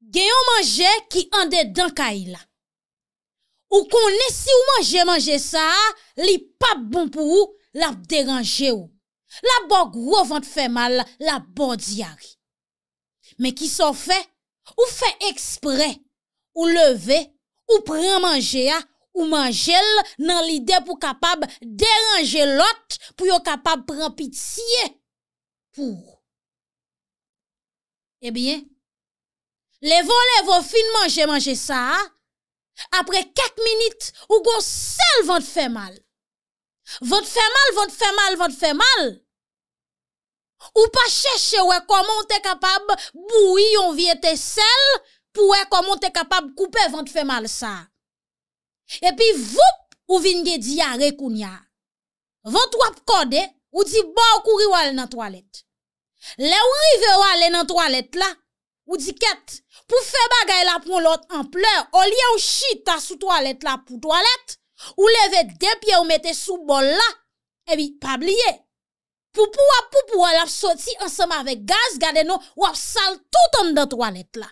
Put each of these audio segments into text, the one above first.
gen yon manje ki ande dan kaila. Ou konen si ou manje manje sa, li pa bon pou ou, la deranje ou. La bon grovan te fe mal, la bon diari. Men ki so fe, ou fe ekspre, ou leve, ou pren manje a, ou manje l nan li de pou kapab deranje lot, pou yo kapab pren pitiye. Pou. Ebyen, eh Le vo le vo fin manje manje sa, apre kek minit ou go sel vante fe mal. Vante fe mal, vante fe mal, vante fe mal. Ou pa cheshe we komon te kapab bou yon vi ete sel pou we komon te kapab koupe vante fe mal sa. E pi vup ou vinge diya re koun ya. Vante wap kode ou di ba okuri wale nan toalet. Le ou rive wale nan toalet la ou di ket. pou fe bagay la pou lòt en pleur, olye ou chita sou toalet la pou toalet, ou leve depye ou mette sou bol la, ebi, pabliye, pou pou wap pou pou wap soti ansama ve gaz gade nou, wap sal tout an da toalet la.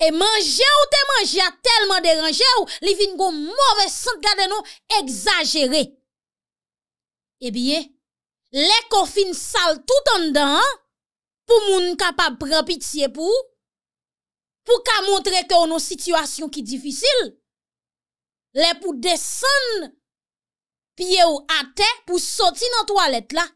E manje ou te manje a telman deranje ou, li vin go mouve sent gade nou, egzajere. Ebi, le kofin sal tout an da an, pou moun kapap pran pitiye pou ou, pou ka montre ke ou nou situasyon ki difisil, le pou deson, piye ou ate, pou soti nan toalet la,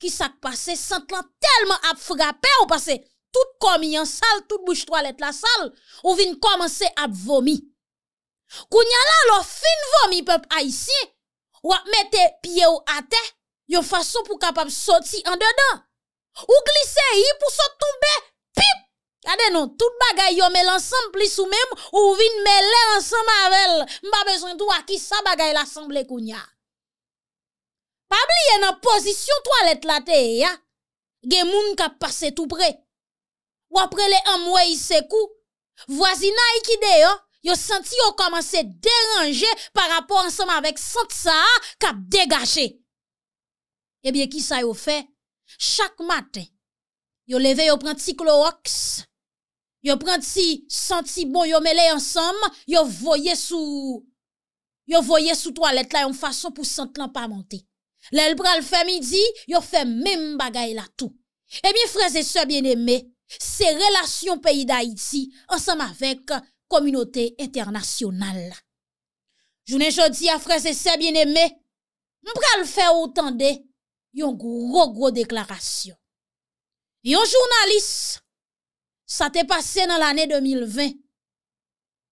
ki sak pase, sant lan telman ap frape ou pase, tout komi an sal, tout bouj toalet la sal, ou vin komanse ap vomi. Kou nyan la lo fin vomi pep a yisi, ou ap mette piye ou ate, yo fason pou kapap soti an dedan. Ou glise yi pou so tombe, pip! A denon, tout bagay yo mel ansan plis ou mem, ou vin melen ansan mavel. Mba bezwen tou akisa bagay la sanble koun ya. Pabli yon nan posisyon toalet la te, ya. Gen moun kap pase tou pre. Ou apre le amwe yise kou. Vwazina yikide yo, yo senti yo komanse deranje par rapport ansan mavek sante sa, kap degache. Ebye ki sa yo fe? Chak maten, yo leve yo pranti klo oks, yo pranti santi bon, yo mele ansam, yo voye sou toalet la yon fason pou sant lan pa monte. Lèl pral fè midi, yo fè mè m bagay la tou. E eh mi frèze se bien eme, se relasyon peyi da iti ansam avèk kominote internasyonal. Jounen jodi a frèze se bien eme, m pral fè o tan dey. Yon gro, gro deklarasyon. Yon jounalist, sa te pase nan l'anè 2020,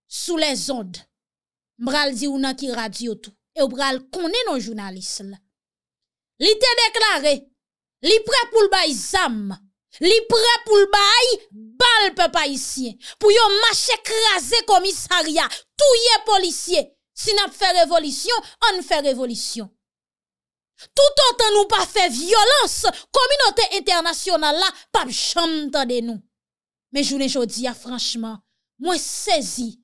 sou les ond, mbral di ou nan ki radyot, e ou mbral konè non jounalist. Li te deklare, li pre pou l'bay zam, li pre pou l'bay balpe payisyen, pou yon mache kreaze komisarya, touye polisyen. Si nan fè revolisyon, an fè revolisyon. Tout an tan nou pa fe violans, kominote internasyonan la, pap chanm tan den nou. Me jounen jodi ya franchman, mwen sezi,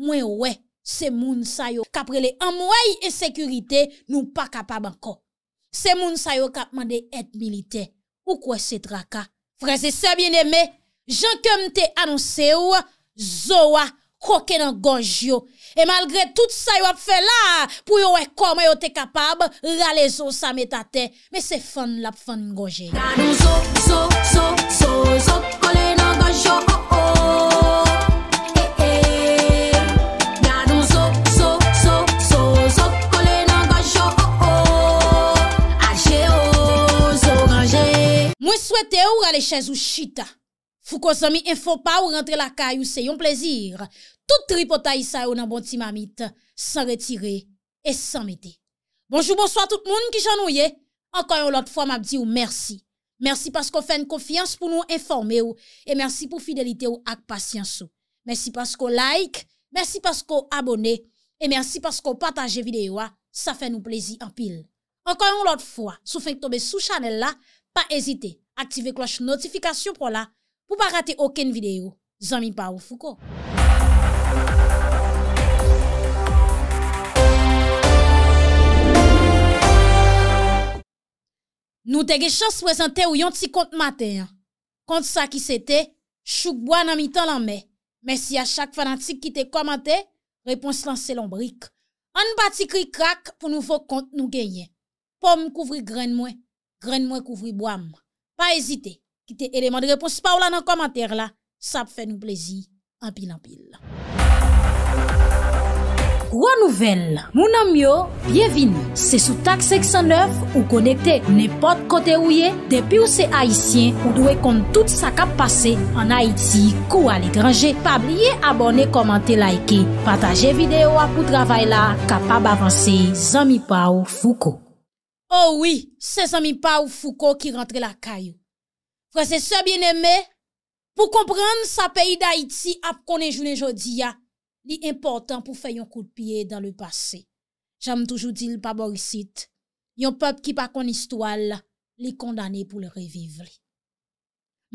mwen we, se moun sayo. Kapre le amway e sekurite, nou pa kapab anko. Se moun sayo kapman de et milite, ou kwe se draka. Freze sebyen eme, jan kem te anonse ou, zowa, koke nan gonj yo. E malgre tout sa yo ap fe la, pou yo wek koman yo te kapab, rale zo sa me ta te. Me se fan lap fan ngoje. Mwen swete yo rale chen zo chita. Fou kwa zami enfo pa ou rentre la kay ou se yon plezir. Tout tri pota yisa ou nan bon ti mamit. San retire et san mete. Bonjou bonsoit tout moun ki janou ye. Ankoy ou lot fwa mab di ou mersi. Mersi paskou fèn kofiyans pou nou informe ou. E mersi pou fidelite ou ak pasyans ou. Mersi paskou like. Mersi paskou abone. E mersi paskou pataje videyo a. Ah. Sa fè nou plezi anpil. Ankoy ou lot fwa. Sou fèn tobe sou chanel la. Pa ezite. Aktive kloche notifikasyon pou la. Pou pa rate oken videyo, zan mi pa wou fouko. Nou te ge chans wèzante ou yon ti kont mater. Kont sa ki se te, chouk boan nan mi ton lan me. Mè si a chak fanatik ki te komante, repons lan se lombrik. An batikri krak pou nou fò kont nou genyen. Pom kouvri gren mwen, gren mwen kouvri boan mwen. Pa ezite. Ki te eleman de repos pa ou la nan komantèr la, sa ap fè nou plezi apil-apil. Kwa nouvel, mounan myo, bievin. Se sou tak seksyon 9 ou konekte nepot kote ou ye, depi ou se Haitien ou dwe kon tout sa kap pase an Haiti kou alitranje. Pabliye abone, komante, laike, pataje videyo apou travay la kapab avanse Zami Pau Fouko. Ou wi, se Zami Pau Fouko ki rentre la kayo. Prese se byen eme, pou kompren sa peyi da iti ap konen jounen jodi ya, li importan pou fe yon kout piye dan le pase. Jam toujou di l pa borisit, yon pep ki pa koni stoal, li kondane pou le revivli.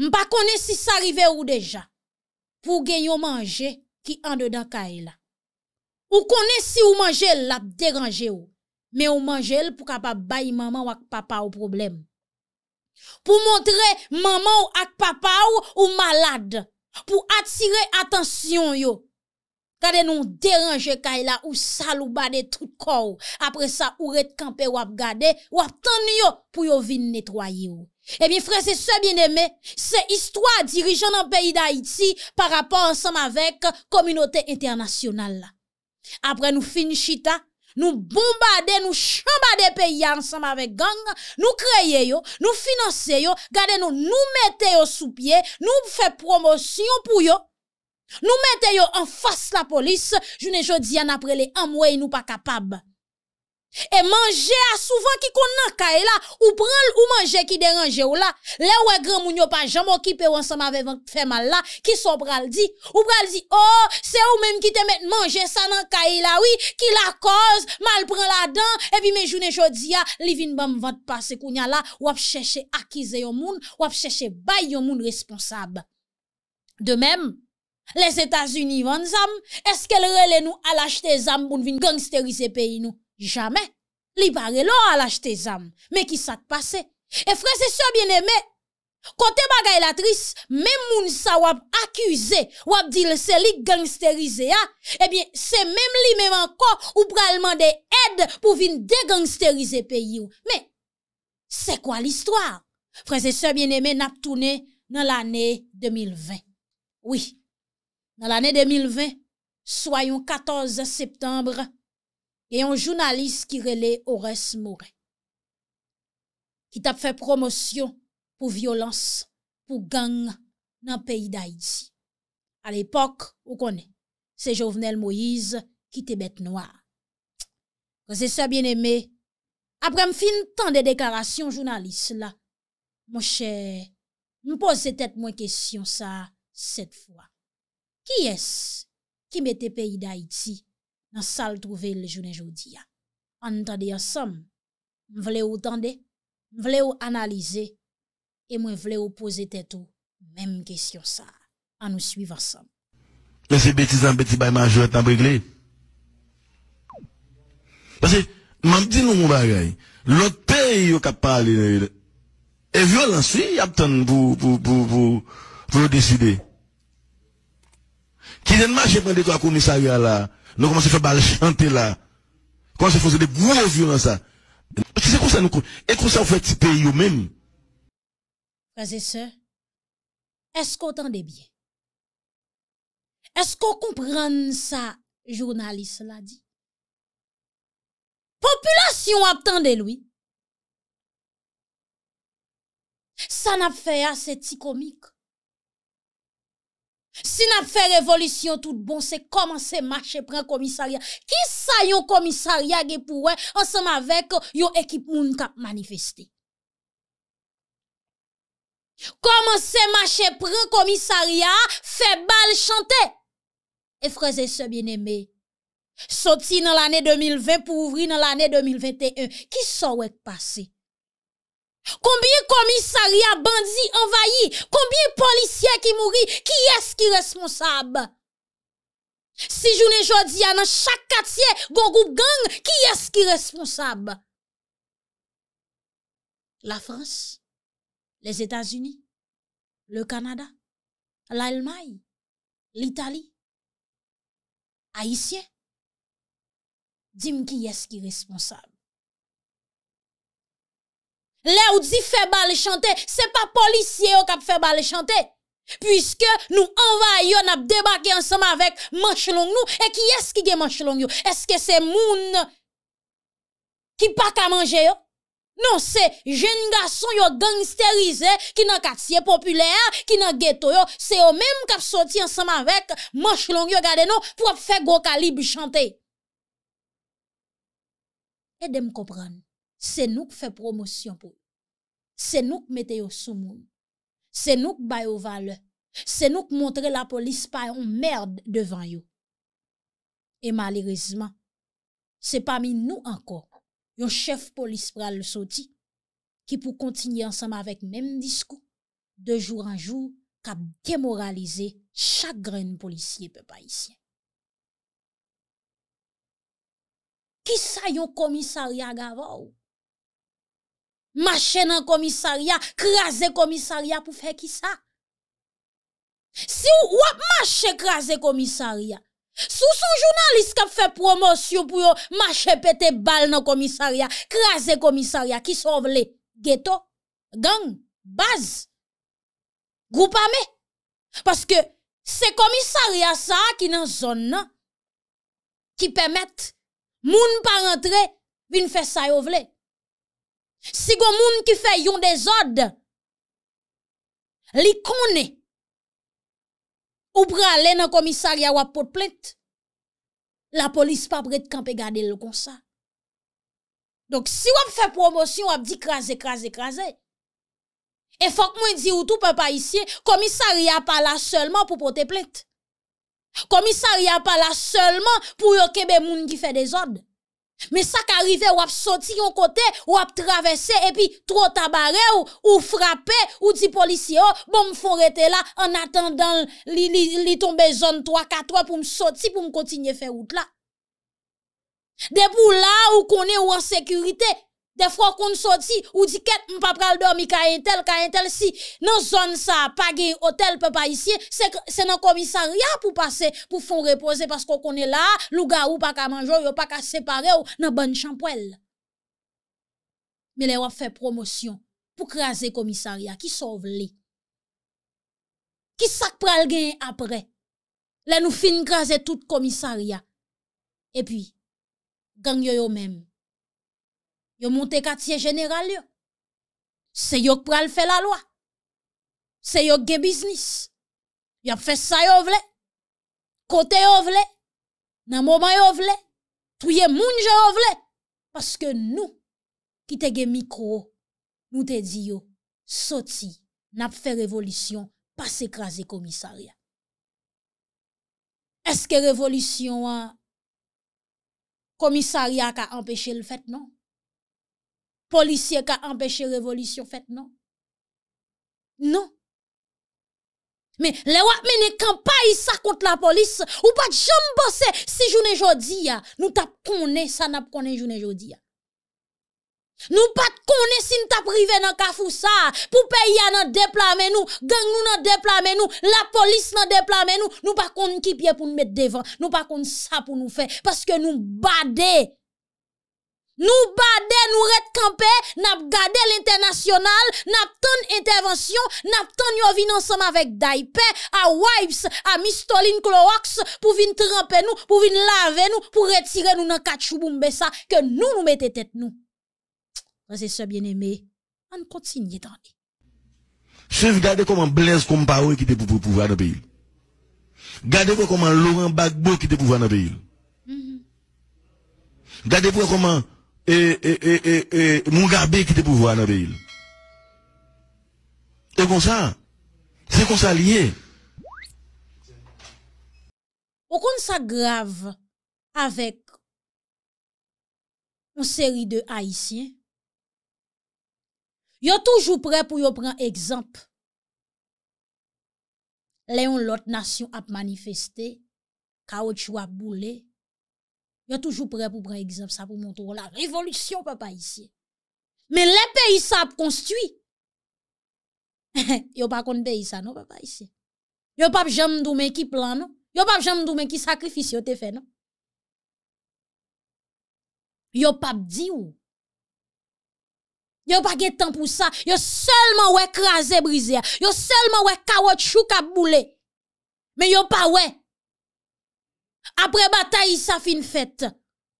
Mpa konen si sa rive ou deja, pou gen yon manje ki an de dan ka e la. Ou konen si ou manje l ap deranje ou, men ou manje l pou ka pa bayi maman wak papa ou probleme. pou montre maman ou ak papa ou ou malade, pou atire atensyon yo. Kade nou deranje kaila ou salou bade tout kou, apre sa ou ret kampe wap gade, wap tan yo pou yo vin netwayi eh yo. E bin fre se se bin eme, se istwa dirijan nan peyi da Haiti pa rapan ansam avek kominote internasyonal la. Apre nou fin chita, Nou bombade, nou chambade pe ya ansam ave ganga, nou kreye yo, nou finanse yo, gade nou nou mette yo sou pie, nou fe promosyon pou yo, nou mette yo anfas la polis, jounen jodi an apre le amwe yonou pa kapab. E manje a souvan ki kon nan kaje la, ou pral ou manje ki deranje ou la. Le ou e gran moun yo pa jam okipe ou an sa ma ve ven fèman la, ki sou pral di. Ou pral di, oh, se ou menm ki te met manje sa nan kaje la, oui, ki la koz, mal pran la dan. E bi me jounen jodi ya, li vin bam vant pa se kounya la, wap chèche akize yon moun, wap chèche bay yon moun responsab. De menm, les Etats-Unis vant zam, eskele rele nou alachte zam bon vin gangsterize peyi nou. Jamè, li bare lò al ajte zam. Mè ki sa te pase? E frè se so bien emè, kote bagay latris, mè moun sa wap akuse, wap dil se li gangsterize ya, e bie se mèm li mèm anko ou pralman de ed pou vin de gangsterize pe you. Mè, se kwa l'histoire? Frè se so bien emè, mè mè nap toune nan l'anè 2020. Oui, nan l'anè 2020, soyoun 14 septembre E yon jounalist ki rele Ores Moure. Ki tap fè promosyon pou violans pou gang nan peyi d'Haïti. A l'epok ou konen, se jovenel Moïse ki te bete noa. Kose sa bien eme, apre m fin tan de deklarasyon jounalist la, mou chè, m pou se tèt mwen kesyon sa set fwa. Ki es ki mette peyi d'Haïti? nan sal touvel jounen joudiya. An tade ya sam, mwen vle ou tande, mwen vle ou analize, e mwen vle ou pose tete ou, menm kesyon sa, an ou suiva sam. Lese beti zan beti bay manjou et nan bregle. Pase, man di nou mou bagay, lote yo kap pale, e vyo lansou, yab tan pou, pou, pou, pou, pou ou deside. Ki den manjou e pende to akouni sa gyal la, Nou koman se fè bal chante la. Koman se fòse de bou vyo vyo nan sa. E kou sa ou fè ti pe yo meni. Faze se, eskou tande bie? Eskou kou pran sa jounalise la di? Populasyon ap tande lwi. San ap fè ase ti komik. Sin ap fè revolisyon tout bon, se koman se mache pre komisariya. Ki sa yo komisariya ge pou wè ansem avek yo ekip moun kap manifesti? Koman se mache pre komisariya, fè bal chante? Efreze se bineme, soti nan l'anè 2020 pou ouvri nan l'anè 2021. Ki sa wèk pase? Konbye komisaria bandi envayi, konbye polisye ki mouri, ki eski responsab? Si jounen jodi anan, chak katye, gongou gang, ki eski responsab? La Frans, les Etats-Unis, le Kanada, l'Almaï, l'Italie, Aïsie, dim ki eski responsab? Là où dit fait balle chanter, c'est pas policier qui a fait balle chanter. Puisque nous envahissons, nous débarquons ensemble avec manche nous. Et qui est-ce qui a manche Est-ce que c'est moun qui pas mangé manger? Non, c'est jeune garçon yo gangstérisés qui dans quartier populaire, qui dans ghetto yo, c'est eux même qui sorti ensemble avec manche longue, nous pour faire gros calibre chanter. Et de me comprendre. Se nouk fè promosyon pou, se nouk metè yo sou moun, se nouk bayo val, se nouk montre la polis pa yon merd devan yo. E malirizman, se pa mi nou ankor, yon chef polis pral le soti, ki pou kontinye ansanm avèk nem diskou, de joun anjou kap demoralize chak gren polisye pe pa isyen. Mache nan komisariya, krasè komisariya pou fè ki sa. Si ou wap mache krasè komisariya, sou son jounalist kap fè promos yon pou yo mache pète bal nan komisariya, krasè komisariya, ki so vle? Ghetto, gang, baz, group ame. Paske se komisariya sa a ki nan zon nan, ki pèmèt moun pa rentre bin fè sa yo vle. Sigo moun ki fè yon dezod, li konè, ou pralè nan komissarya wap pot plèt, la polis pa bret kanpe gade lò konsa. Donk si wap fè promosyon wap di krasè, krasè, krasè. E fòk mwen di woutou pe pa isye, komissarya pa la sèlman pou pote plèt. Komissarya pa la sèlman pou yo kebe moun ki fè dezod. Me sa ka rive wap soti yon kote, wap travese, epi tro tabare ou frape ou di polisi yo, bon m fon rete la an atan dan li tombe zon 3-4 wap pou m soti pou m kontinye fe wout la. Depou la ou konen wak sekurite. De fwa kon sou di, ou di ket, m pa pral do, mi ka entel, ka entel si. Nan zon sa, page, otel, pe pa isye, se nan komisaria pou pase, pou fon repose. Pas kon kon e la, luga ou pa ka manjou, ou pa ka separe, ou nan ban chanpwel. Me le wap fè promosyon pou krasè komisaria, ki so vle. Ki sak pral gen apre. Le nou fin krasè tout komisaria. E pi, gang yo yo menm. Yo moun te katiye general yo. Se yo k pral fe la lwa. Se yo ge biznis. Yo ap fe sa yo vle. Kote yo vle. Nan mouman yo vle. Touye moun yo vle. Paske nou, ki te ge mikro, nou te di yo, soti, nap fe revolisyon, pa se krasi komisarya. Eske revolisyon, komisarya ka empeshe l fet non? Polisye ka empèche revolutyon fèt, non. Non. Me, le wapme ne kampaye sa kont la polis, ou pa jom bose, si jounen joudi ya, nou tap konen sa nap konen jounen joudi ya. Nou pat konen si nou tap rive nan kafou sa, pou peya nan deplame nou, gang nou nan deplame nou, la polis nan deplame nou, nou pat konen kipye pou nou met devan, nou pat konen sa pou nou fè, paske nou badey, Nous bader, nous ret nous n'a gardé l'international, n'a tant intervention, n'a tant yon vin ensemble avec Daipe, à Wipes, à Mistoline Clorox, pour venir tremper nous, pour venir laver nous, pour retirer nous dans kachouboumbe ça, que nous nous mettons tête nous. C'est ça bien aimé. On continue d'en Si vous regardez comment Blaise Compaoré qui était pour pouvoir dans le pays. Regardez comment Laurent Bagbo qui était pour pouvoir dans le pays. Regardez mhm. comment E, e, e, e moun gabe ki te pouvo an abeyil. E kon sa, se kon sa liye. Ou kon sa grave avek moun seri de haisyen, yo toujou pre pou yo pren ekzamp. Le yon lot nasyon ap manifeste, ka ou tchou ap boule. Yo toujours prêt pour prendre exemple ça pour montrer oh, la révolution papa ici. Mais les pays ça construit. yo pas contre pays ça non papa ici. Yo pas jamais dou qui plan non. Yo pas jamais dou qui sacrifice yo te fait non. Yo pas dit ou. Yo pas de temps pour ça. Yo seulement ouais écraser briser. Yo seulement ouais caoutchouc à bouler. Mais yo pas ouais apre bata yi sa fin fèt,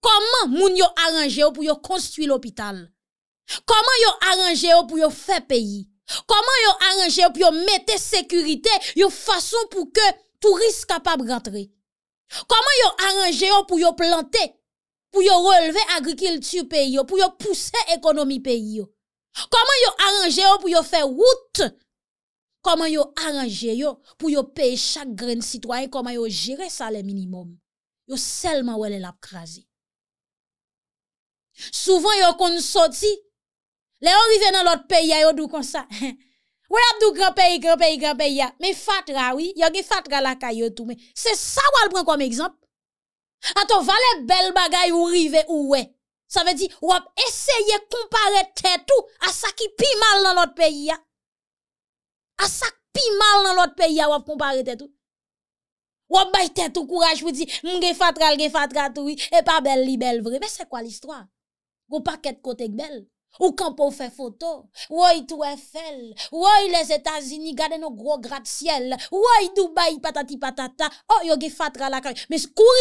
koman moun yo aranje yo pou yo konstuit l'opital? Koman yo aranje yo pou yo fè peyi? Koman yo aranje yo pou yo mette sekurite yo fason pou ke turist kapab gantre? Koman yo aranje yo pou yo plante? Pou yo releve agrikiltu peyi yo? Pou yo pousse ekonomi peyi yo? Koman yo aranje yo pou yo fè wout? comment yo arrangé yo pour yo payer chaque grain citoyen comment yo ça les minimum yo seulement wè la crasé souvent yo kon sorti les rivé dans l'autre pays yo dou comme ça ouais dou grand pays grand pays grand pays mais fatra oui a gen fatra la caillou tout mais c'est ça wè prend comme exemple attends valet bel bagay ou rivé ou ouais ça veut dire, ou essayer comparer tout à ça qui pi mal dans l'autre pays. A sak pi mal dans l'autre pays a wap comparé te tout Wap bay te tou kouraj pou di, mge fatra lge fatra oui Et pas belle, li bel vre. mais c'est quoi l'histoire? ou paquet ket côté bel? Ou pour faire photo, ou tou Eiffel? Ouais les Etats-Unis gade nos gros gratte-ciel? Ouais Dubaï patati patata? Oh, yo ge fatra la Mais Mais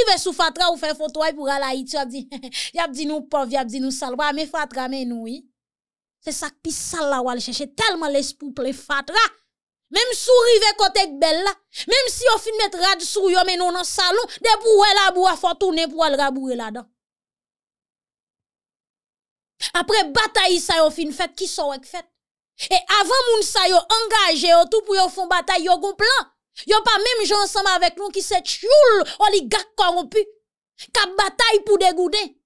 vers sous sou fatra ou faire photo? ay pou ala dit, Yap di, dit nous nou pov, yap nous nou salwa. mais fatra men nou, yi. Se sak pi sal la tellement chèche pour les fatra. Même sourire côté belle même si on fin mettre rad sou yo mais non dans salon, de pour la à faut tourner pour le rabouer là-dedans. Après bataille ça au fin fait qui sont fait. Et avant moun sa yo engagé yo tout pour yo font bataille yo gon plan. Yo pas même gens ensemble avec nous qui se les oligarque corrompu. cap bataille pour dégouder.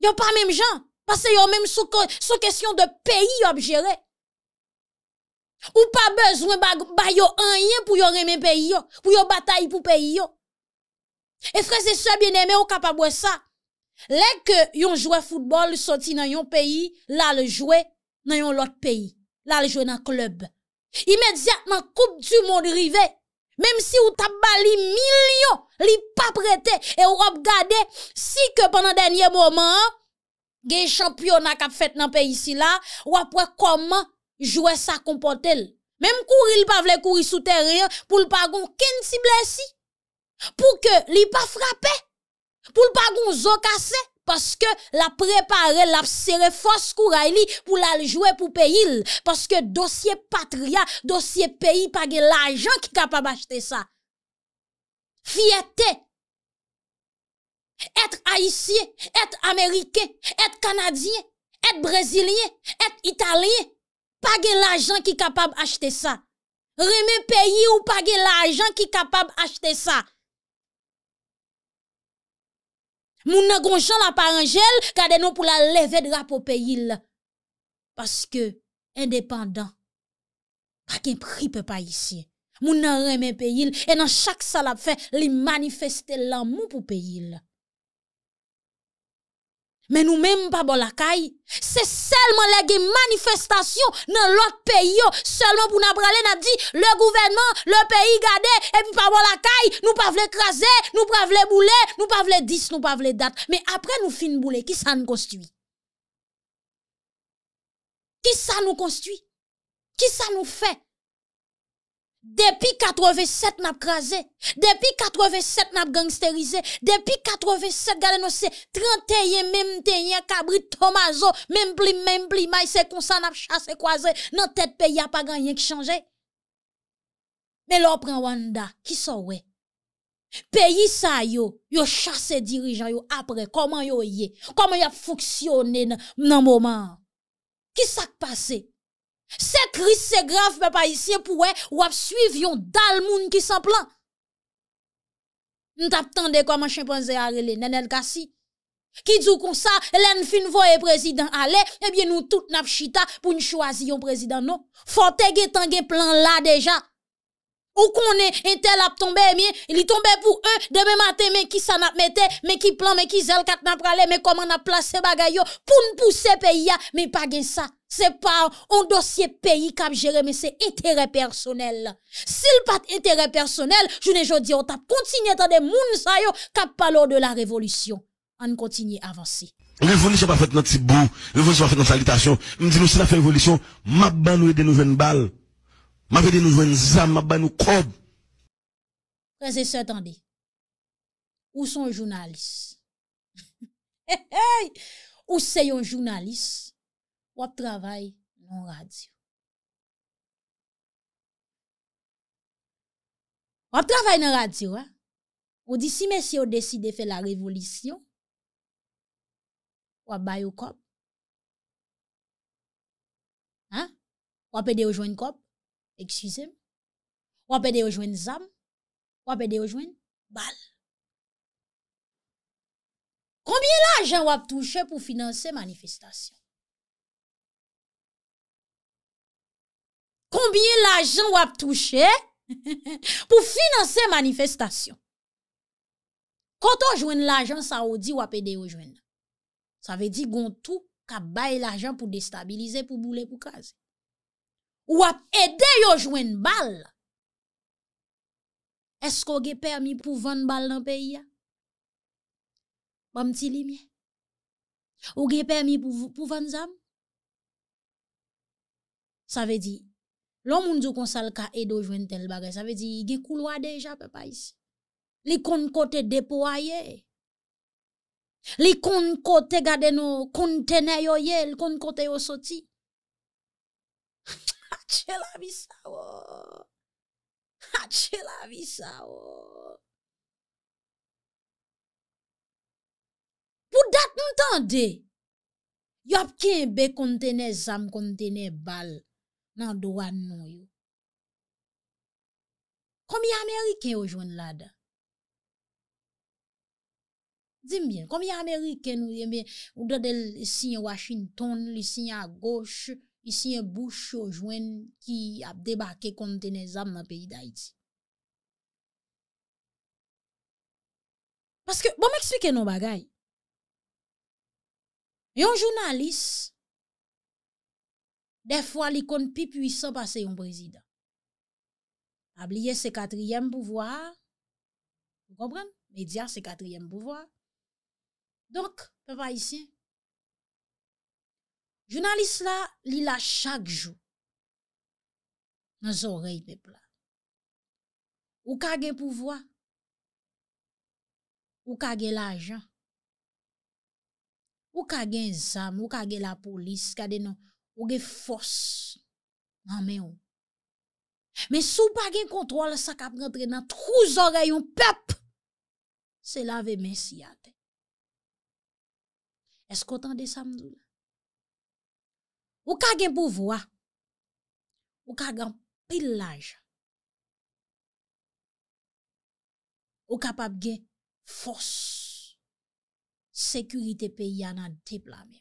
Yo pas même gens parce que yo même sous, question de pays à gérer. Ou pa bezwen ba yo anyen pou yo reme peyi yo. Pou yo bataye pou peyi yo. E fre se se bieneme ou kapabwe sa. Lè ke yon jwè foudbol soti nan yon peyi, la le jwè nan yon lot peyi. La le jwè nan klub. Imediat nan koup du moun de rive. Mem si ou tabba li milyon, li pa prete, e ou ap gade, si ke panan denye mouman, gen champion ak ap fèt nan peyi si la, ou ap wè koman, Jouè sa kompote l. Mem kouri l pa vle kouri sou terri, pou l pa gon ken si blè si. Pou ke li pa frape. Pou l pa gon zo kase. Paske la prepare, la sere fos kou ray li, pou la l jouè pou peyi l. Paske dosye patria, dosye peyi page l ajan ki ka pa bachte sa. Fi ete. Etre Aisye, etre Amerike, etre Kanadie, etre Breziliye, etre Italye. Page l'ajan ki kapab achte sa. Reme peyi ou page l'ajan ki kapab achte sa. Moun nan gonjan la parangel, kade nou pou la leve dra pou peyi la. Paske, independant, ak en pripe pa yisi. Moun nan reme peyi la, en nan chak salap fe, li manifestel la moun pou peyi la. Men nou menm pa bon lakay, se selman lege manifestasyon nan lot peyo, selman pou nan prale nan di, le gouvenman, le peyi gade, epi pa bon lakay, nou pa vle krasen, nou pa vle boule, nou pa vle dis, nou pa vle dat. Men apre nou fin boule, ki sa nou konstuy? Ki sa nou konstuy? Ki sa nou fe? Depi 87 nap kraze, depi 87 nap gangsterize, depi 87 gade nou se 31 menm tenye kabri tomazo, menm pli menm pli may se konsan nap chase kwaze, nan tet pe ya pa ganyen ki chanje. Men lopren wanda, ki sa we? Peyi sa yo, yo chase dirijan yo apre, koman yo ye, koman yo ap foksyone nan mouman? Ki sa kpase? Se kris se graf me pa isye pou we wap suiv yon dal moun ki sa plan. N tap tande kwa man chenpon ze a rele nen el kasi. Ki dzou kon sa, elen fin vo e prezident ale, ebyen nou tout nap chita pou n chwazi yon prezident nou. Fote ge tange plan la deja. Ou kon e entel ap tombe emye, li tombe pou e, deme mate me ki san ap mette, me ki plan, me ki zel kat nap prale, me koman ap plase bagay yo pou n puse pe ya me pagen sa. c'est pas un dossier pays a géré, mais c'est intérêt personnel. S'il pas intérêt personnel, je ne dis on t'a à dans des moun qui yo qu'a de la révolution. On continue à avancer. Révolution pas fait notre petit bout, révolution pas fait dans salutation. Me dit nous la révolution, m'a ban nous des nouvelles balles. M'a des nouvelles armes, m'a ban nous cob. Frères et sœurs, attendez. Où sont journalistes? Où sont un journalistes ou travail non radio. Ou travail non radio, hein? Ou dit si monsieur décide de faire la révolution, ou baye au cop. Hein? Ou pède de rejoindre cop. Excusez-moi. Ou pède ou rejoindre zam. Ou pède de rejoindre bal. Combien l'argent ou touché pour financer manifestation? konbine l'ajan wap touche, pou finanse manifestasyon. Koto jwen l'ajan saodi wap ede yo jwen la. Sa ve di gontou ka bay l'ajan pou destabilize pou boule pou kaz. Wap ede yo jwen bal. Esko ge pèmi pou vande bal nan peyi ya? Ba bon, mti li mi? Ou ge pèmi pou vande zam? Sa ve di... Lo moun zo konsal ka edo jwen tel bagay, sa vezi ge kulwa deja pe payis. Li kon kote depo a ye. Li kon kote gade nou kontene yo ye, li kon kote yo soti. Ache la vi sa wou. Ache la vi sa wou. Pou dat mtande, yopke be kontene zam kontene bal. nan dowa nou yo. Komi Ameriken yo jwen lada? Dizim bien, komi Ameriken ou yeme, ou do del isi nye Washington, lisi nye a goshe, lisi nye Bush yo jwen ki ap debake kontene zanm ap e iday ti. Paske, bon m eksplike nou bagay. Yon jounalist yon jounalist De fwa li kon pi pwisop ase yon prezident. Abliye se katriyem pouvoar. Yon kompren? Medya se katriyem pouvoar. Donk, te va yisi. Jounalist la li la chak jou. Nons orey pepla. Ou kage pouvoar? Ou kage la jan? Ou kage zan? Ou kage la polis? Kade nou... Ou gen fos nan men ou. Men sou pa gen kontrol sa kap rentre nan trouz oray yon pep, se la ve men si ate. Eskotan de samdou? Ou ka gen pouvoa? Ou ka gen pilaj? Ou kapap gen fos? Sekurite pe yana tepla men.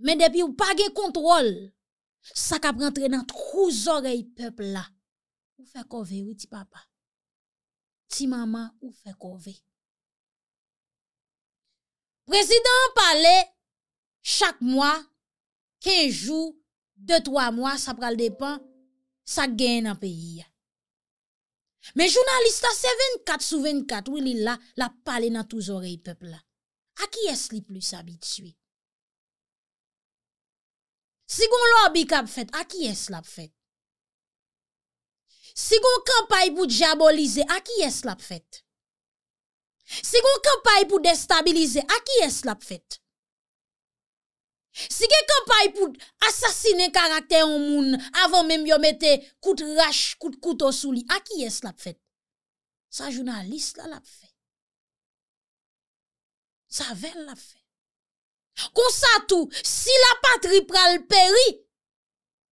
Men depi ou pa gen kontrol, sa ka prentre nan trouz orey pepl la. Ou fe kove, ou ti papa? Ti mama, ou fe kove? Prezident pale, chak mwa, kejou, de trwa mwa, sa pral depan, sa gen nan peyi. Men jounalista se 24 sou 24, ou li la, la pale nan trouz orey pepl la. A ki es li plus abitui? Si goun lòbik ap fèt, ak yè slap fèt. Si goun kampay pou diabolize, ak yè slap fèt. Si goun kampay pou destabilize, ak yè slap fèt. Si gen kampay pou asasine karakter ou moun, avon menm yo mette kout rash, kout kout osou li, ak yè slap fèt. Sa jounalist la lap fèt. Sa ven lap fèt. Kon sa tou, si la patri pral peri,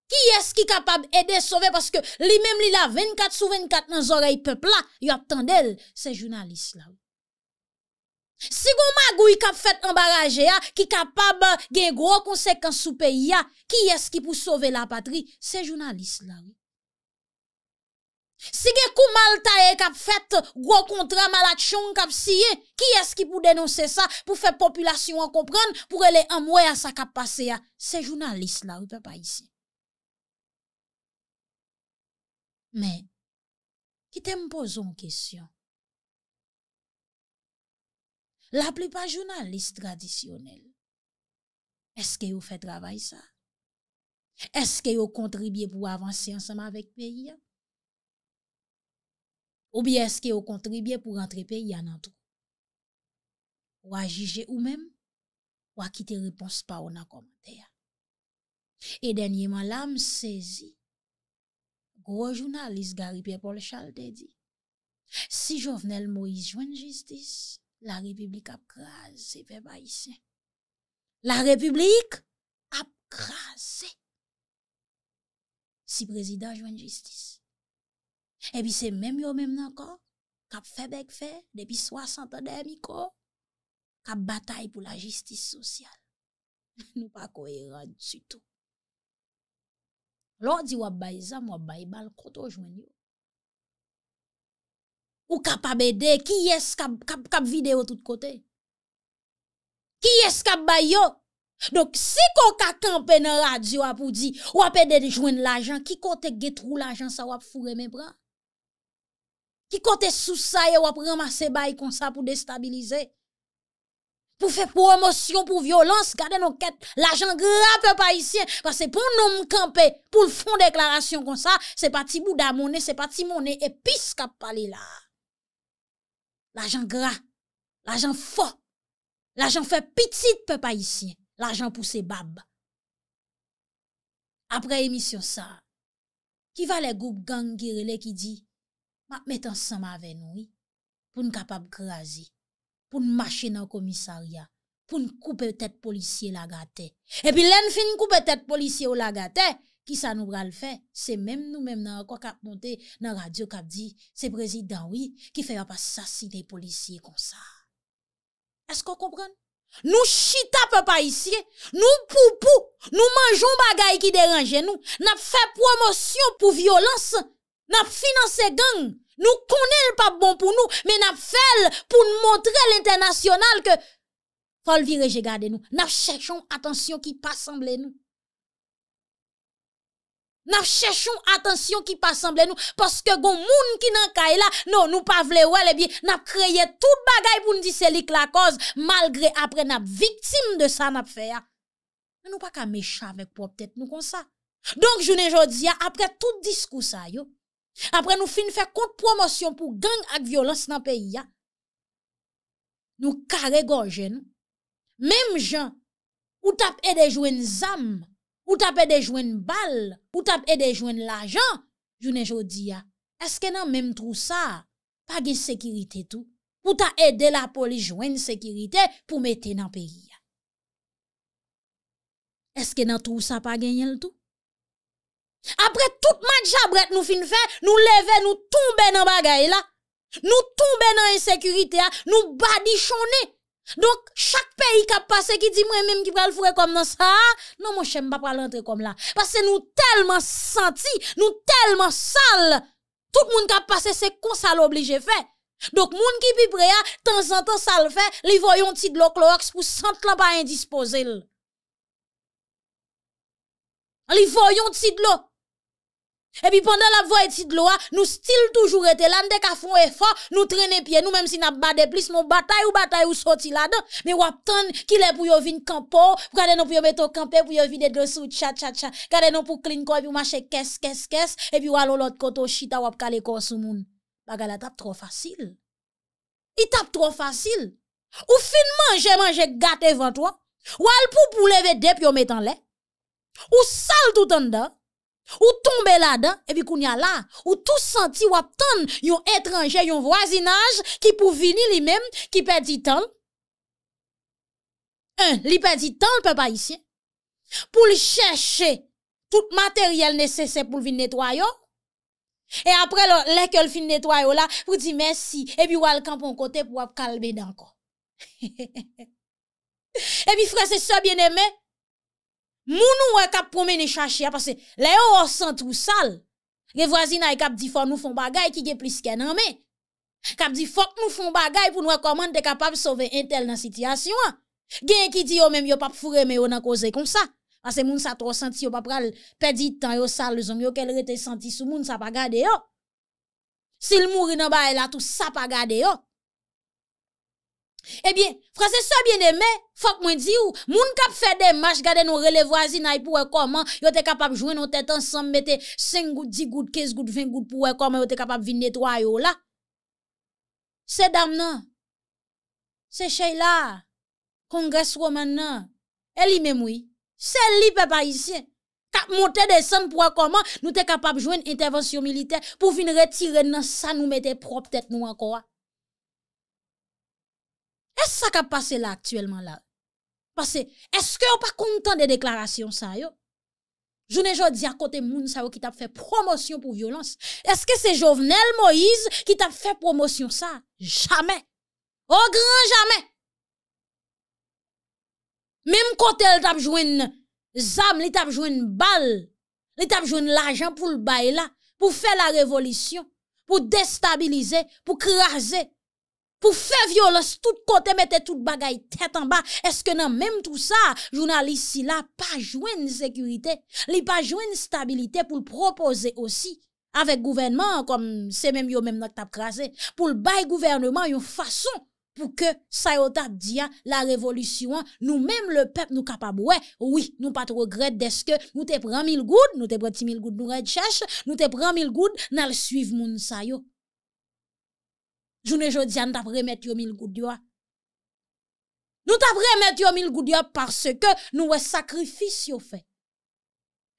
ki eski kapab ede sove? Paske li mem li la 24 sou 24 nan zorey pepla, yo ap tendel, se jounal islam. Si goma gwi kap fet ambaraje ya, ki kapab gen gro konsekans sou peyi ya, ki eski pou sove la patri, se jounal islam. Si ge kou mal tae kap fèt, gwo kontra malak chon kap siye, ki es ki pou denonse sa, pou fè populasyon an kompran, pou re le an mwè a sa kap pase ya. Se jounalist la, ou pe pa isi. Men, ki te mpozou an kesyon, la plipa jounalist tradisyonel, eske yo fè travay sa? Eske yo kontribye pou avansi ansama vek peyi ya? Ou biye eske yo kontribye pou rentrepe yan an tou. Ou a jije ou men, ou a kite repons pa ou nan komp deya. E denye man la m sezi, gro jounalist garipye Paul Chaldey di, si jovnel Moïse joen jistis, la republik apkaze pe ba isen. La republik apkaze. Si prezident joen jistis, Epi se menm yo menm nan kon, kap febek fe, depi 60 den mi kon, kap batay pou la jistis sosyal. Mou pa koe ran tuto. Lò di wap bay zam, wap bay bal, koto jwen yo. Ou kap abede, ki yes, kap video tout kote. Ki yes, kap bay yo. Dok si kon ka kampen radio ap ou di, wap ede jwen l'ajan, ki kote getrou l'ajan sa wap fure men bra. Ki kote sou saye wap ramase bay kon sa pou destabilize. Pou fe promosyon pou violans, gade nou ket. L'ajan gra pe pa isyen, kase pou nou mkanpe pou l'fon deklarasyon kon sa, se pati bouda mone, se pati mone, epis kap pale la. L'ajan gra, l'ajan fo, l'ajan fe pitit pe pa isyen, l'ajan pou se bab. Apre emisyon sa, ki va le goup gang girele ki di, Ma met ansan ma ven woy, pou n kapap grazi, pou n mache nan komisarya, pou n koupe tet polisye lagate. Epi len fin koupe tet polisye ou lagate, ki sa nou bral fe, se menm nou menm nan akwa kap monte nan radio kap di, se prezident woy, ki fe ap asasine polisye kon sa. Esko kompren? Nou chita pe pa isye, nou poupou, nou manjoun bagay ki deranje nou, nap fe promosyon pou violansan. N ap finanse gen, nou konel pa bon pou nou, men ap fel pou nou montre l'internasyonal ke, kol virej e gade nou, n ap chèchon atensyon ki pa sanble nou. N ap chèchon atensyon ki pa sanble nou, poske goun moun ki nan kay la, nou nou pa vle wè le bi, n ap kreye tout bagay pou nou diselik la koz, malgre apre n ap viktim de sa n ap fe ya. Nou pa ka mecha mek pou ap tèt nou kon sa. Donk jounen jodi ya, apre tout diskou sa yo, apre nou fin fè kont promosyon pou gang ak violans nan peyi ya, nou kare gojen, mem jan, pou tap ede jwen zam, pou tap ede jwen bal, pou tap ede jwen lajan, jounen jodi ya, eske nan mem trou sa, pa gen sekirite tou, pou ta ede la poli jwen sekirite, pou mette nan peyi ya. Eske nan trou sa pa gen yel tou, Apre tout ma djabret nou fin fe, nou leve, nou tombe nan bagay la. Nou tombe nan insekurite a, nou badi chone. Donk chak peyi kap pase ki di mwen mèm ki pre al fure kom nan sa. Non mwen chem pa pral entre kom la. Pase nou telman santi, nou telman sal. Tout moun kap pase se kon sal oblige fe. Donk moun ki pi pre a, tan zan tan sal fe, li voyon ti dlo klo aks pou sant la ba indispoze l. Li voyon ti dlo. Et puis pendant la voie de l'eau, nous style toujours été là, nous avons effort, nous traîner pied, nous même si nous battu plus, nous bataille ou bataille ou sorti là-dedans. Mais nous attendons qu'il est pour venir camper, pour nous pour mettre au camper, pour vider dessous, tcha tcha tcha, garder nous pour clean quoi, puis marcher caisse, caisse, caisse, et puis aller l'autre côté, chita ou caler corps sous Bah, Bagala tape trop facile. Il tape trop facile. Ou fin manger, manger gâte devant toi. Ou al pou pou lever des, puis mettre en lait. Ou sale tout en dedans. Ou tombe la dan, ebi koun ya la, ou tou santi wap ton yon etranje, yon wazinaj ki pou vini li menm ki pedi ton. Un, li pedi ton pe pa isye. Pou li chèche tout materyel nesese pou vini netwayo. E apre leke l fin netwayo la, pou di mèsi, ebi wal kanpon kote pou wap kalbe dan ko. Ebi frè se so bien emè. Moun ou wè kap promenè chachè apase lè yo wò sent ou sal. Gè vwazina wè e kap di fò nou fò bagay ki gè plis kè nan mè. Kap di fò nou fò bagay pou nou wè koman de kapap sove entel nan sityasyon. Gen ki di yo mèm yo pap fure mè yo nan koze kon sa. Ase moun sa tro senti yo pap pral pedi tan yo sal lè zonm yo kel rete senti sou moun sa pa gade yo. Sil mouri nan baye la tou sa pa gade yo. Ebyen, franse sa byen eme, fok mwen di ou, moun kap fe demaj gade nou relevo azi naye pou wekoman, yo te kapap jwen nou tete ansanm mette 5 gout, 10 gout, 15 gout, 20 gout pou wekoman yo te kapap vin netwayo la. Se dam nan, se chey la, kongres woman nan, e li memwi, se li pepa isye, kap moten desanm pou wekoman, nou te kapap jwen intervensyon militer pou vin retire nan sa nou mette prop tet nou anko a. Est-ce que ça a passé là actuellement là Parce est-ce que vous pas content des déclarations ça yo je ne dis à côté moun gens qui t'a fait promotion pour violence. Est-ce que c'est Jovenel Moïse qui t'a fait promotion ça? Jamais. Au grand jamais. Même quand elle t'a joué une zam, elle t'a joué une balle, elle t'a joué l'argent pour le bail là, pour faire la révolution, pour déstabiliser, pour craser. pou fè vyo lòs tout kote mette tout bagay tèt an ba, eske nan mèm tout sa, jounalist sila pa jwen sèkürite, li pa jwen stabilite pou l'propose osi, avèk gouvenman, kom se mèm yo mèm nòk tap krasè, pou l'bay gouvernman yon fason, pou ke sayotat diyan la revolusyon, nou mèm lè pep nou kapabwe, oui, nou patro gred deske, nou te pran mil goud, nou te pran ti mil goud nou red chèche, nou te pran mil goud nan lè suiv moun sayo. que jodi an tap remet yo Nous goud yo. Nous parce que nous we sacrifice yo fait.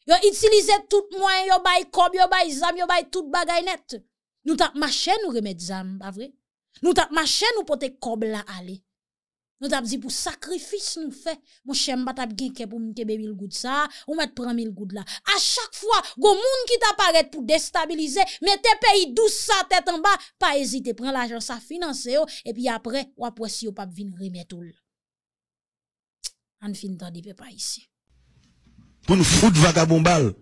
Yo utilise tout moyen yo bay kob, yo bay zam, yo bay tout bagay net. Nous tap nous nous remet Nous pas vrai? Nous tap nous nous t'avons dit pour sacrifice nous fait. Mon cher m'batap gen ke pour m'kebe mille gouttes ça, ou mettre prendre 1000 gouttes là. À chaque fois, go moun qui t'apparaît pour déstabiliser, mettez pays douce ça tête en bas, pas hésiter, prends l'argent ça financer et puis après, ou après si ou pas venir remettre tout. On fin tande pas ici. Pour nous foutre vagabond balle.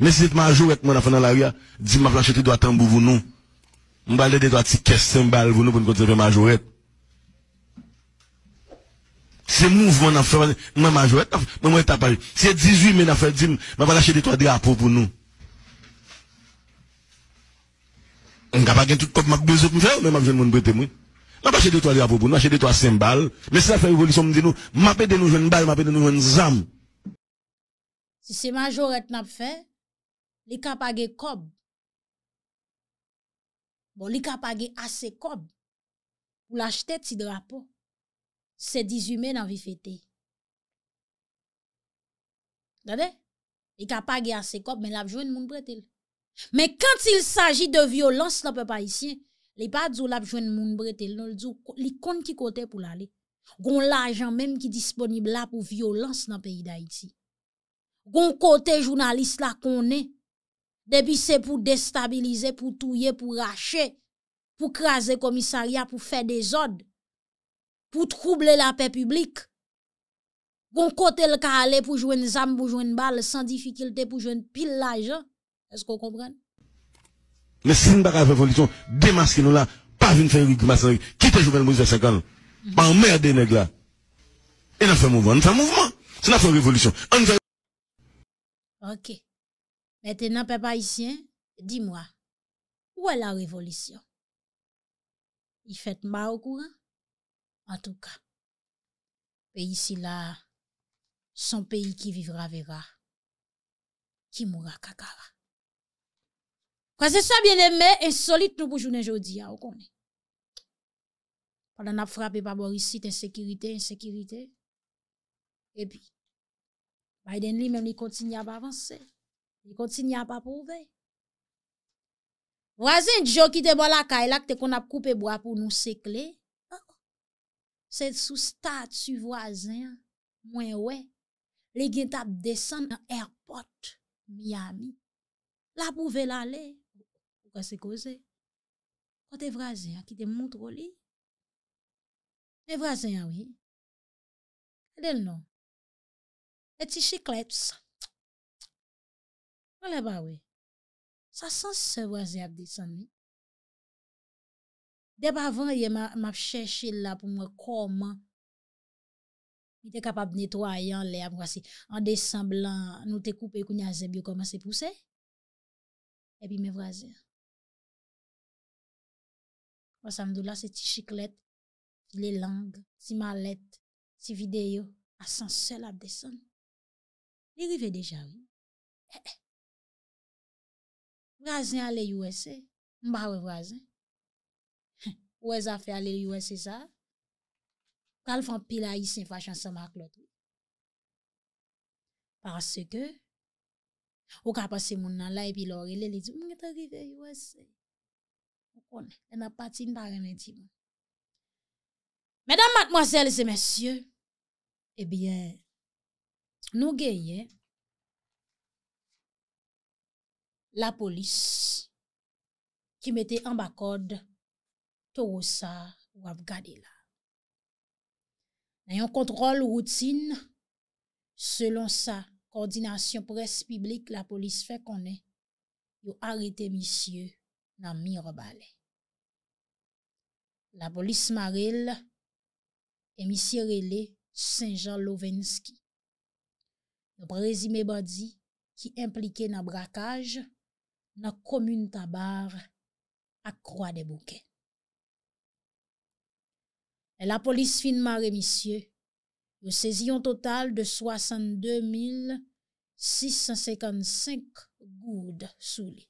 Mais si ma jour avec mon fin dans la rue, dis m'a de tu dois tambour vous non. M'balde de des ti caisse question bal, vous nous pour nous conserver majorette. Se mouv mwen ap fè, mwen majoret ap fè, mwen mwen tapaj. Se 18 men ap fè, di mwen ap fè lachede to a di apopou nou. Mwen kapage tout kop mak bezok mwen fè, mwen ap fè mwen brete mwen. Mwen ap fè lachede to a di apopou nou, ap fè lachede to a sembal. Mwen se ap fè yon volison mwen di nou, mwen ap fè di nou jwen bal, mwen ap fè di nou jwen zam. Se se majoret nap fè, li kapage kop. Bon, li kapage ase kop. Mwen lachete ti drapo. Se dizume nan vi fete. Dade? E ka pa ge ase kop, men lap jwen moun bretel. Men kant il saji de violans nan pe pa itse, li pa dzo lap jwen moun bretel, non l'i kon ki kote pou la li. Gon la ajan men ki disponib la pou violans nan peyi da itse. Gon kote jounalist la kon ne, debi se pou destabilize, pou touye, pou rache, pou kraser komisaria, pou fe de zode. pour troubler la paix publique. Gon côté le ka pour jouer une zam, pour jouer une balle sans difficulté, pour jouer une pile l'argent. Hein. Est-ce qu'on comprend? Mais si nous n'avons pas révolution, démasquez-nous là, pas venir faire Qui grimace, quittez le Moïse à 50, pas emmerder les là. Et nous faisons mouvement, nous faisons mouvement. C'est nous faisons révolution. Ok. Maintenant, papa haïtien, dis-moi, où est la révolution? Il fait mal au courant? An tou ka, pe isi la, son peyi ki vivra vera, ki mwura kakara. Kwa se sa bienemme, en solit nou pou jounen jodi ya, ou konen. Kwa nan ap frape pa bor isi, ten sekirite, en sekirite. E pi, Biden li men ni kontin ya pa avanse, ni kontin ya pa pou ve. Wazen, jo ki te bo la kailak, te kon ap koupe bo ap ou nou sekle. Se sou statu wazen, mwen we, le gen ta ap desen an airport, Miami. La pou vel ale, pou kwa se koze. Kwa te wazen, akite moun troli. Te wazen, awi. E del nou. E ti chikle, tout sa. Mwen le ba we. Sa san se wazen ap desen mi. Deb avon yon map chèche la pou mwen koman. Yon te kapab netwayan le ap kwa si. An de san blan nou te koupe yon kou nyase bi yo koman se pwuse. E bi men vwaze. Wansan mdou la se ti chiklet, li lang, si malet, si videyo, asan sel ap de san. Li rive deja. Eh, eh. Vwaze an le yowese, mba wè vwaze. Ouè zafè alè yò wè se sa? Kal fè an pila yi sen fwa chan se mak lòt. Parase ke, ou ka pase moun nan la epi lòre, lè lè di, mwen te rive yò wè se. Mwen konè, en a pati mwen ta renè di moun. Mèdam matmoasèl zè mèsyè, ebyè, nou genye, nou genye, la polis, ki mète ambakod, rousa wav gade la. Nayon kontrol woutin, selon sa koordinasyon pres piblik la polis fe konen yo arete misye nan miro bale. La polis maril emisye rele Saint-Jean-Lovinski yo prezime badi ki implike nan brakaj nan komune tabar ak kwa de bouken. En la polis finman remisye, yo sezi yon total de 62.655 gouda souli.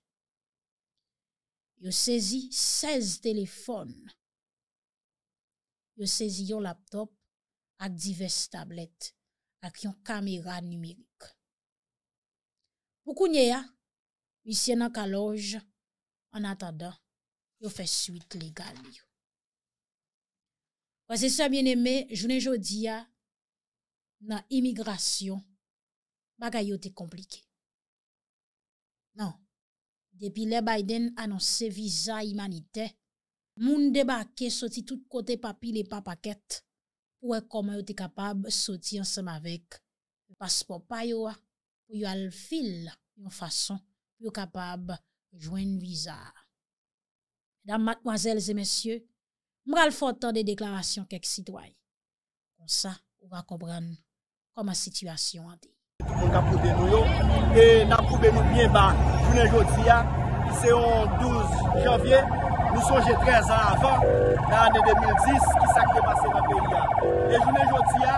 Yo sezi 16 telefon. Yo sezi yon laptop ak divers tablet ak yon kamera nimerik. Poukounye a, misyen ak aloj, an atadan, yo fe suit legal yo. Fase se a bien eme, jounen jodi ya, nan ah, imigrasyon, bagay yo te komplike. Nan, depi le Biden anonse viza imanite, moun debake soti tout kote papi le pa paket, ou e koma yo te ah, kapab soti ansem avek, ou paspo pa yo a, ou yo al fil nan fason yo kapab joen viza. Dan, matmazelze mensyo, mral fote tan de deklarasyon kek sidway. Bon sa, ouwa koubran koman sitwasyon an de. Fon kapote nou yo, e nan poube moun mien ba, jounen joutia, se yon 12 janvye, nou sonje 13 an avan, nan ane 2010, ki sakre basen an pe liya. E jounen joutia,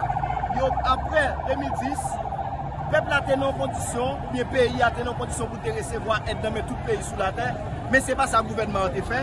apre 2010, pep la tenon kondisyon, mi peyi a tenon kondisyon pou te resevwa et dame tout peyi sou la ten, men se basa gouvenman te fe,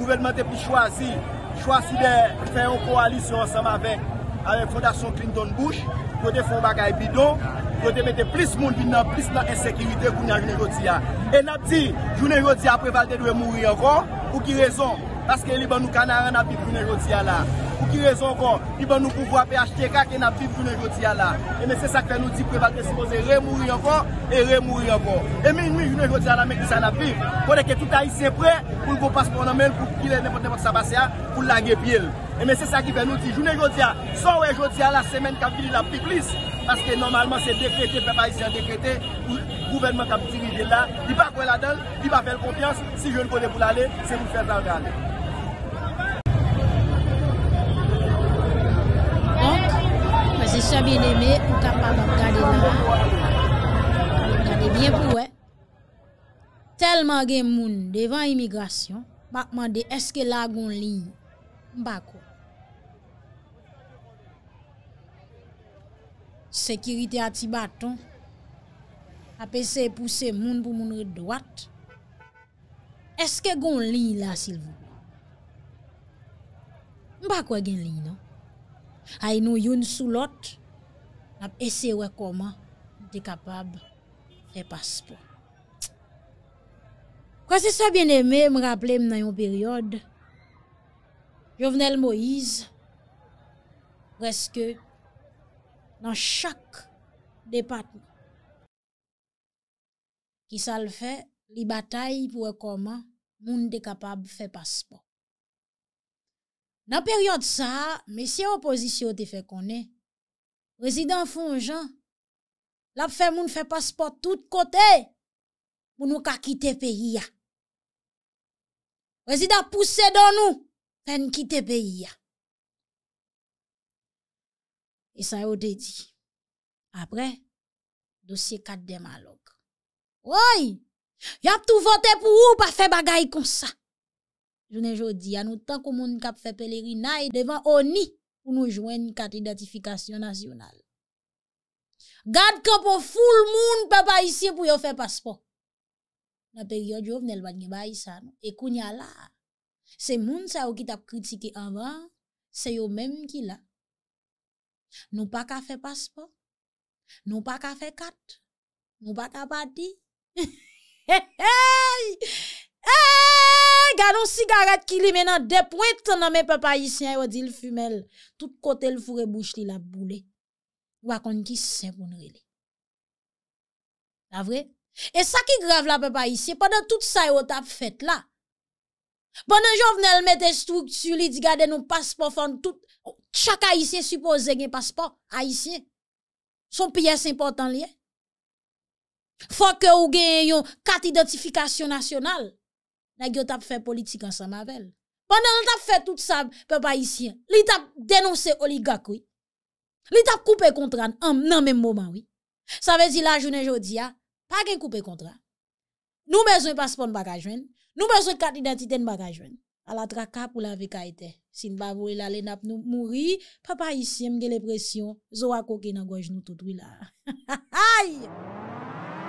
gouvenman te pi chwazi Chwa si de fè yon koalisyon ansanm avèk avèk fondasyon Clinton-Bush yon de fon bagay bidon yon de mète plis moun bin nan plis nan e sekirite koun yon jounen rotiya e nap di jounen rotiya apre valde dwe mouri avon ou ki rezon paske liban nou kanaran api koun jounen rotiya la pou ki rezon kon, ki ban nou pou fwa pe achte ka, ken apviv jounen joti a la. Emen se sa ki ven nou di, pou e valde se pose remouri ankon, e remouri ankon. Emen mi jounen joti a la, men ki sa an apviv, kone ke tout a yise pre, pou l vopas pou anamen, pou ki le nepoten vok sa base a, pou l lage pi el. Emen se sa ki ven nou di, jounen joti a, son wè joti a la, semen kapili la priplis, paske normalman se dekrete, pe pa yise yon dekrete, pou vènman kapiti vile la, ki pa kwen la del, ki pa fel konp Sabine me, ou kapa bap gade la. Gade bien pou we. Telman gen moun devan imigrasyon, bakman de eske la goun li, mbako. Sekirite ati baton, apese puse moun pou moun redouat. Eske goun li la, Silvo. Mbako gen li, no. Ay nou yon sou lote, N ap ese wè koma m te kapab fè paspo. Kwa se sa bien eme, m rapple m nan yon peryode, Jovenel Moïse, reske nan chak depat, ki sal fè li batay pou wè koma moun te kapab fè paspo. Nan peryode sa, mesye opozisyon te fè konen, Prezident Fonjan, lap fè moun fè pasport tout kote, moun nou ka kite peyi ya. Prezident pousè don nou, fèn kite peyi ya. E sa yo de di. Apre, dosye kat deman log. Oye, yap tou vote pou ou pa fè bagay kon sa. Jounen jodi, anou tan kou moun kap fè peleri naye devan oni. pour nous joindre carte d'identification nationale. Garde quand pour full monde papa ici pour faire passeport. Dans la période Jovenel pas gen ça et kounya là. C'est moun ça qui t'a critiqué avant, c'est eux même qui là. Nous pas qu'à faire passeport. Nous pas qu'à faire carte. Nous pas qu'à partir. Eee, eh, gado sigarat ki li menan depwente nan men pepa hisyen yo di l fumel. Tout kote l fure bouche li la boune. Wakon ki sepounre li. La vre? E sa ki grave la pepa hisyen, pwenden tout sa yo tap fete la. Pwenden jo vnel mette stwuk su li di gade nou paspo fon tout. Chak a hisyen suppose gen paspo a hisyen. Son piyes important li e. Fon ke ou gen yo kat identifikasyon nasyonal. Nè gyo tap fè politik an san mabel. Pwè nan an tap fè tout sa pe pa isyen. Li tap denonse oligak wè. Li tap koupe kontran an men mèm moman wè. Sa vèzi la jounen jodi ya. Ah, pa gen koupe kontran. Nou bezwen paspon baka jwen. Nou bezwen kat identiten baka jwen. A la draka pou la veka etè. Sin babou ila lè nap nou mouri. Pe pa isyen mge le presyon. Zowa koke nan gouaj nou tout wè la. Ha ha ha!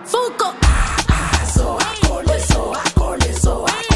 Fou kou! soa, cole, soa, cole, soa.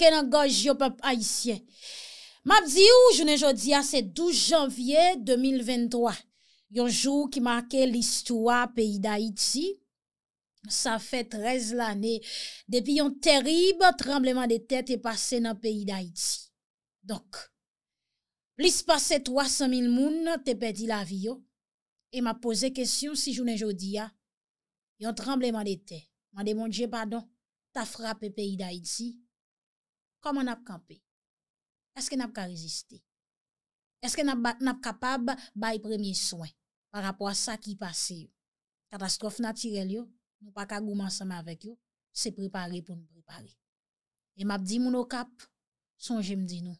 je vous goj yo pep haisyen. m'a di ou, jounen jodi a ah, c'est 12 janvier 2023. Yon jour qui marque l'histoire peyi d'haïti ça fait 13 l'année Depuis yon terrible tremblement de tête est passé dans le pays d'Haïti. Donc, plus pase 300 000 moun te perdu la vie yo. ma posé question, si jounen jodi ah, a. Yon tremblement de tête Je demandé pardon. Ta frape peyi pays d'Haïti. Koman ap kampe? Eske nap ka reziste? Eske nap kapab bay premye soen? Par apwa sa ki pase yo? Katastrofe natirel yo? Mou pa ka gouman sama avek yo? Se prepare pou mou prepare. E map di mouno kap, sonje mdi nou.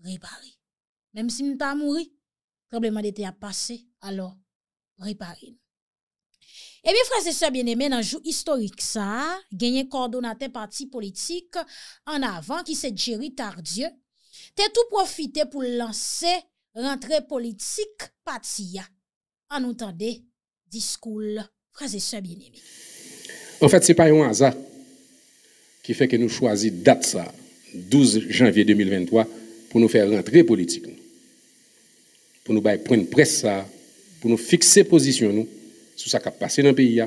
Prepare. Mem si mou ta mouri, probleman de te ap pase, alo prepare. E eh mi frazese bieneme nanjou historik sa, genyen kordonate parti politik an avan ki se djeri tardye, ten tou profite pou lanse rentre politik patiya. An noutande, diskoul, frazese bieneme. En fèt, se pa yon anza ki fè ke nou chwazi dat sa 12 janvye 2023 pou nou fè rentre politik nou. Pou nou bay pren pres sa, pou nou fikse posisyon nou sou sa capacité pase pays pays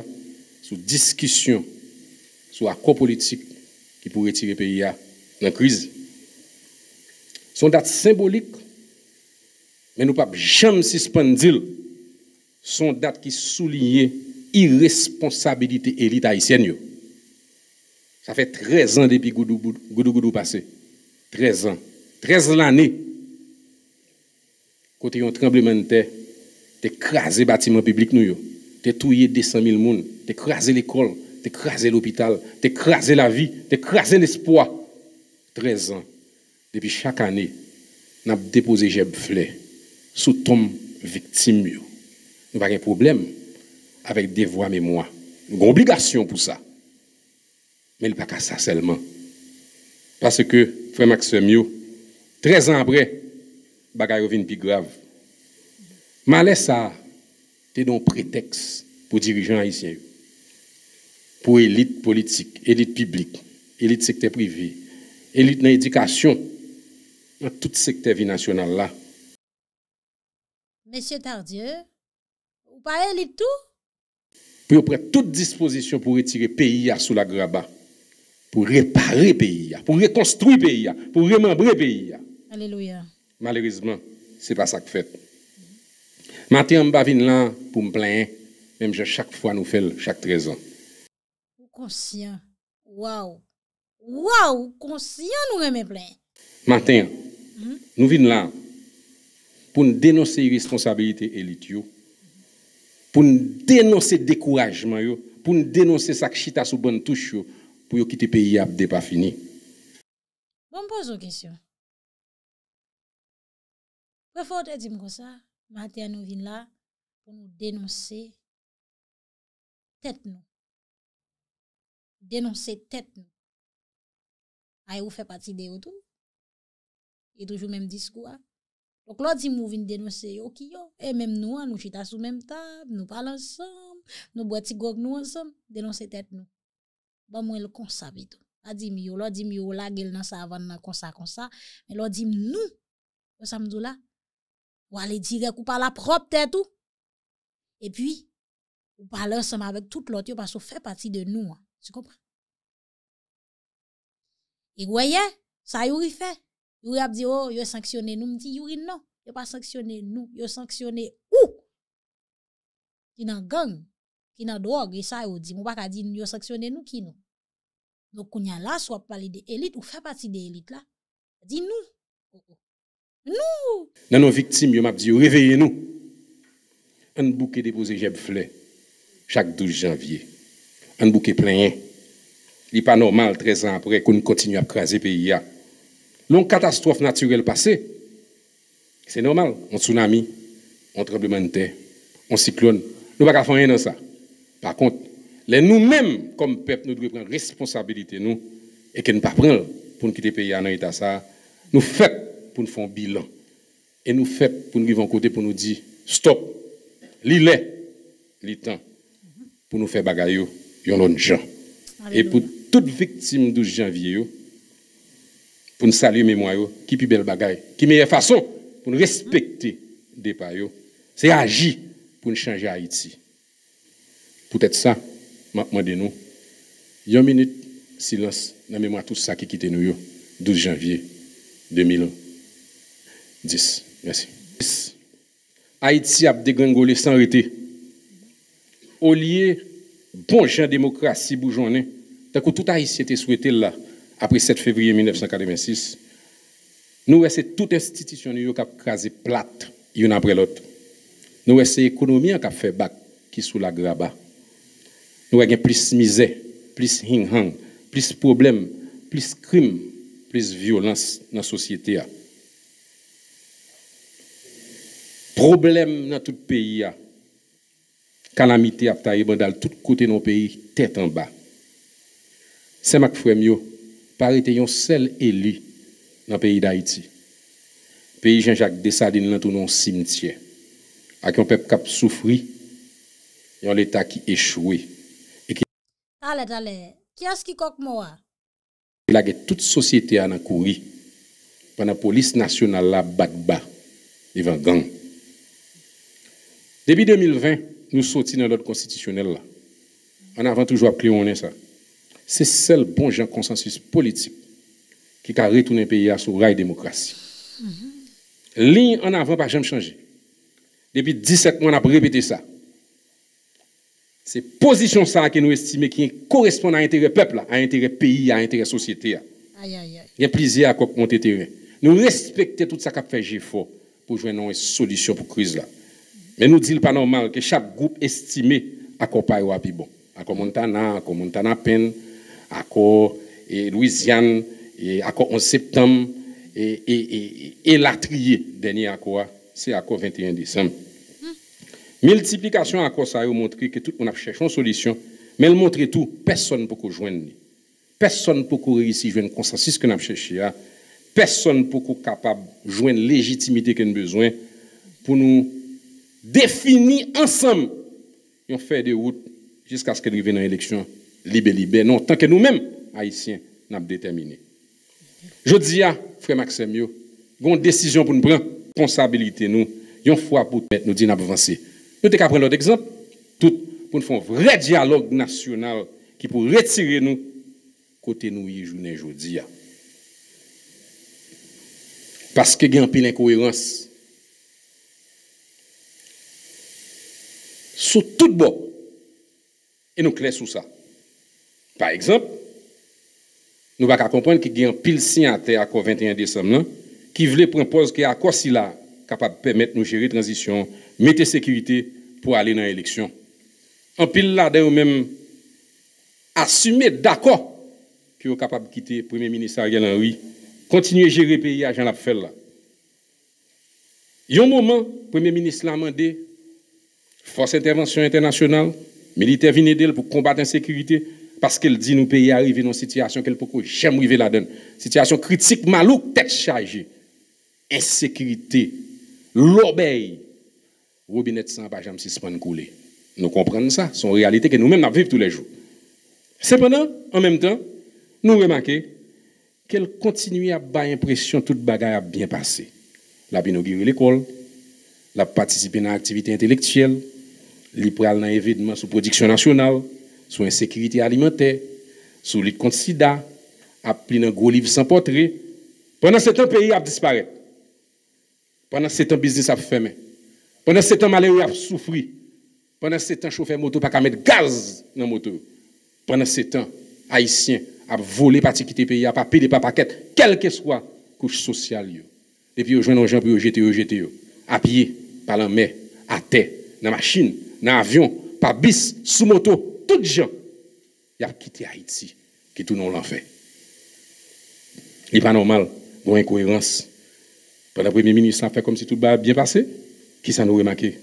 sous discussion diskisyon, sou politique qui pourrait tirer pays pays la la crise. Son symbolique, symbolique mais nous pouvons jamais suspendre son date qui soulignait irresponsabilité élite élite haïtienne. Ça fait 13 ans depuis goudou goudou, goudou passé. 13 ans. 13 un tremblement tremblement terre, terre, krasè bâtiment public nou yo. te touye 200 000 moun, te krasè l'école, te krasè l'hôpital, te krasè la vi, te krasè l'espoi. 13 ans, depi chak anè, nan depoze jeb flè, sou tom viktim yo. Nou bagè problem, avèk devwa mè mwa. Nou gò obligasyon pou sa. Mè l'i baka sa selman. Pase ke, frè Maxem yo, 13 ans apre, baga yo vin pi grav. Mè alè sa, C'est un prétexte pour dirigeants haïtiens, pour élite politique, élite publique, élite secteur privé, élite dans l'éducation, dans tout secteur vie national là. Monsieur Tardieu, vous parlez élite tout? Pour prendre toute disposition pour retirer pays sous la grabat pour réparer pays, pour reconstruire pays, pour remembrer pays. Alléluia. Malheureusement, c'est pas ça que fait. Maten, mba vin lan pou mplayen, menmje chak fwa nou fel chak trezon. Ou konsyen, waw, waw, konsyen nou reme playen. Maten, mhm. nou vin lan pou nou denose yi responsabilite elit yo, pou nou denose dekourajman yo, pou nou denose sak chita sou bon touche yo, pou yo kite peyi ap de pa fini. Mba bon, mpozo kisyon. Mba fwa te di mko sa. Matè an nou vin la pou nou denonsè tèt nou. Denonsè tèt nou. A yo ou fè pati de yo tou. E toujou mèm diskou a. Ok, lò di mou vin denonsè yo ki yo. E mèm nou a, nou chita sou mèm ta, nou pal ansèm, nou bwati gok nou ansèm, denonsè tèt nou. Ba mwen lò konsa bitou. A di mou yo, lò di mou yo la gel nan sa avan nan konsa konsa, men lò di mou nou konsa mdou la. ou aller dire ou par la propre tête ou. Et puis, ou parle ensemble avec toute l'autre parce qu'on fait partie de nous. Hein. Tu comprends? Et voyez, ça Yuri fait. Yuri a dit, oh, yo sanctionné nous. dit, Yuri, non, yo pas sanctionné nous. Yo sanctionner où? Qui dans gang, qui dans drogue, et ça yo dit, mon pas dit, yo sanctionné nous qui nous. Donc, on y a là, soit parler de élites ou fait partie des élites. là. Dit nous. oh. oh. Nous. Dans nos victimes, m'a dit, réveillez-nous. Un bouquet déposé chaque 12 janvier. Un bouquet plein. Il n'est pas normal, 13 ans après, qu'on continue à craser le pays. L'on catastrophe naturelle passée, c'est normal. Un tsunami, un tremblement de terre, un cyclone. Nous ne pouvons pas faire rien dans ça. Par contre, nous-mêmes, comme peuple, nous devons prendre responsabilité nous, et que nous ne pas pour quitter le pays ça. Nous faisons pour nous faire un bilan. Et nous fait pour nous côté pour nous dire stop, l'il est, temps pour nous faire bagaille, yon gens. Et pour les victimes du 12 janvier, pour nous saluer mémoire, qui plus belle bagaille, qui meilleure façon pour nous respecter des pas, c'est agir pour nous changer Haïti. Peut-être ça, maintenant de nous. Une minute silence dans mémoire de tout ça qui quitte le 12 janvier 2001. 10. Merci. Haïti a dégringolé sans arrêter. Au lieu bon chien démocratie bourgeonné, tant tout Haïti était souhaité là, après 7 février 1986, nous toutes les institutions qui a crasé plate, une après l'autre. Nous restons l'économie qui a fait bac, qui sous la graba. Nous avons plus de misère, plus de hang plus de problèmes, plus crimes, plus violence dans la société. Problème dans tout pays. Calamité a taillé dans tout côté de pays, tête en bas. C'est ma frère, par été un seul élu dans le pays d'Haïti. Pays Jean-Jacques Dessalines, dans tout cimetière. Avec un peuple qui a souffert, un l'État qui échoué. Et qui... Allez, allez, qui est-ce qui coque moi? Il a toute société à courir pendant la police nationale là bat bas devant gang. Depuis 2020, nous sortons dans l'ordre constitutionnel là. En avant toujours appelé on est ça. C'est seul bon genre consensus politique qui a retourné le pays à son rail démocratie. Mhm. Ligne en avant pas jamais changé. Depuis 17 mois, on a répété ça. C'est position ça que nous estimons qui correspond à l'intérêt peuple, à l'intérêt pays, à l'intérêt société. la société. Il y a plaisir à monter terrain. Nous respectons tout ça qu'a fait GFO pour jouer une solution pour la crise là. Mais nous disons pas normal que chaque groupe estimé accompagne à bon. À Montana, à Montana Pen, à et Louisiane, et à 11 septembre, et, et, et, et la trier dernier quoi, c'est accord 21 décembre. Hmm. Multiplication Multiplication quoi ça a montré que tout le monde a cherché une solution, mais elle montre tout, personne pour peut joindre. Personne pour à jouer joindre consensus que nous avons cherché. Personne pour peut capable joindre légitimité qu'on a besoin pour nous définis ensemble, ils ont fait des routes jusqu'à ce qu'ils reviennent dans l'élection libre Non, tant que nous-mêmes, Haïtiens, nous déterminé. Je dis à frère Maxime, il décision pour nous prendre, responsabilité nous, une fois pour nous dire avancer. Nous devons prendre l'autre exemple, tout pour nous faire un vrai dialogue national qui pour retirer nous, côté nous, journée, aujourd'hui. Parce que y a une pile incohérence. sous tout bon Et nous clés sur ça. Par exemple, nous ne comprendre qu'il y a un pile signataire à terre 21 décembre qui voulait prendre pause à quoi s'il a capable de permettre nous gérer la transition, mettre sécurité pour aller dans l'élection. Un pile là, d'ailleurs, même assumer d'accord qu'il est capable de quitter le Premier ministre Ariel Henry, continuer à gérer le pays à Jean lapfel Il y a un moment, le Premier ministre l'a demandé Force intervention internationale, militaire viennent d'elle pour combattre l'insécurité parce qu'elle dit nous pays arriver dans une situation qu'elle peut jamais arriver là-dedans. Situation critique, malouk, tête chargée. Insécurité, l'obéi. Robinet sans pas jamais suspendre couler. Nous comprenons ça, c'est une réalité que nous-mêmes vivons tous les jours. Cependant, en même temps, nous remarquons qu'elle continue à baisser l'impression que le a bien passé. Elle a inauguré l'école, elle a participé à l'activité intellectuelle, li pral nan événement sur production nationale, sur insécurité alimentaire, sur lutte contre sida, a pris un gros livre sans portrait. Pendant ce temps, le pays a disparu. Pendant ce temps, le business a fermé. Pendant ce temps, malheureux a souffert. Pendant ce temps, chauffeur moto pas qu'à mettre gaz dans moto. Pendant ce temps, haïtien a volé partie quitter pays, a pas payer pas paquet, quelle que soit couche sociale. Et puis, aux gens, aux gens, puis aux jeter, aux jeter, à pied, par la mer, à terre, dans la machine, dans l'avion, par bis, sous moto, tout gens, ils a quitté Haïti, qui tout l'a fait. Il n'est pas normal, une incohérence. Pendant le Premier ministre, a fait comme si tout va bien passé. Qui s'en nous remarqué?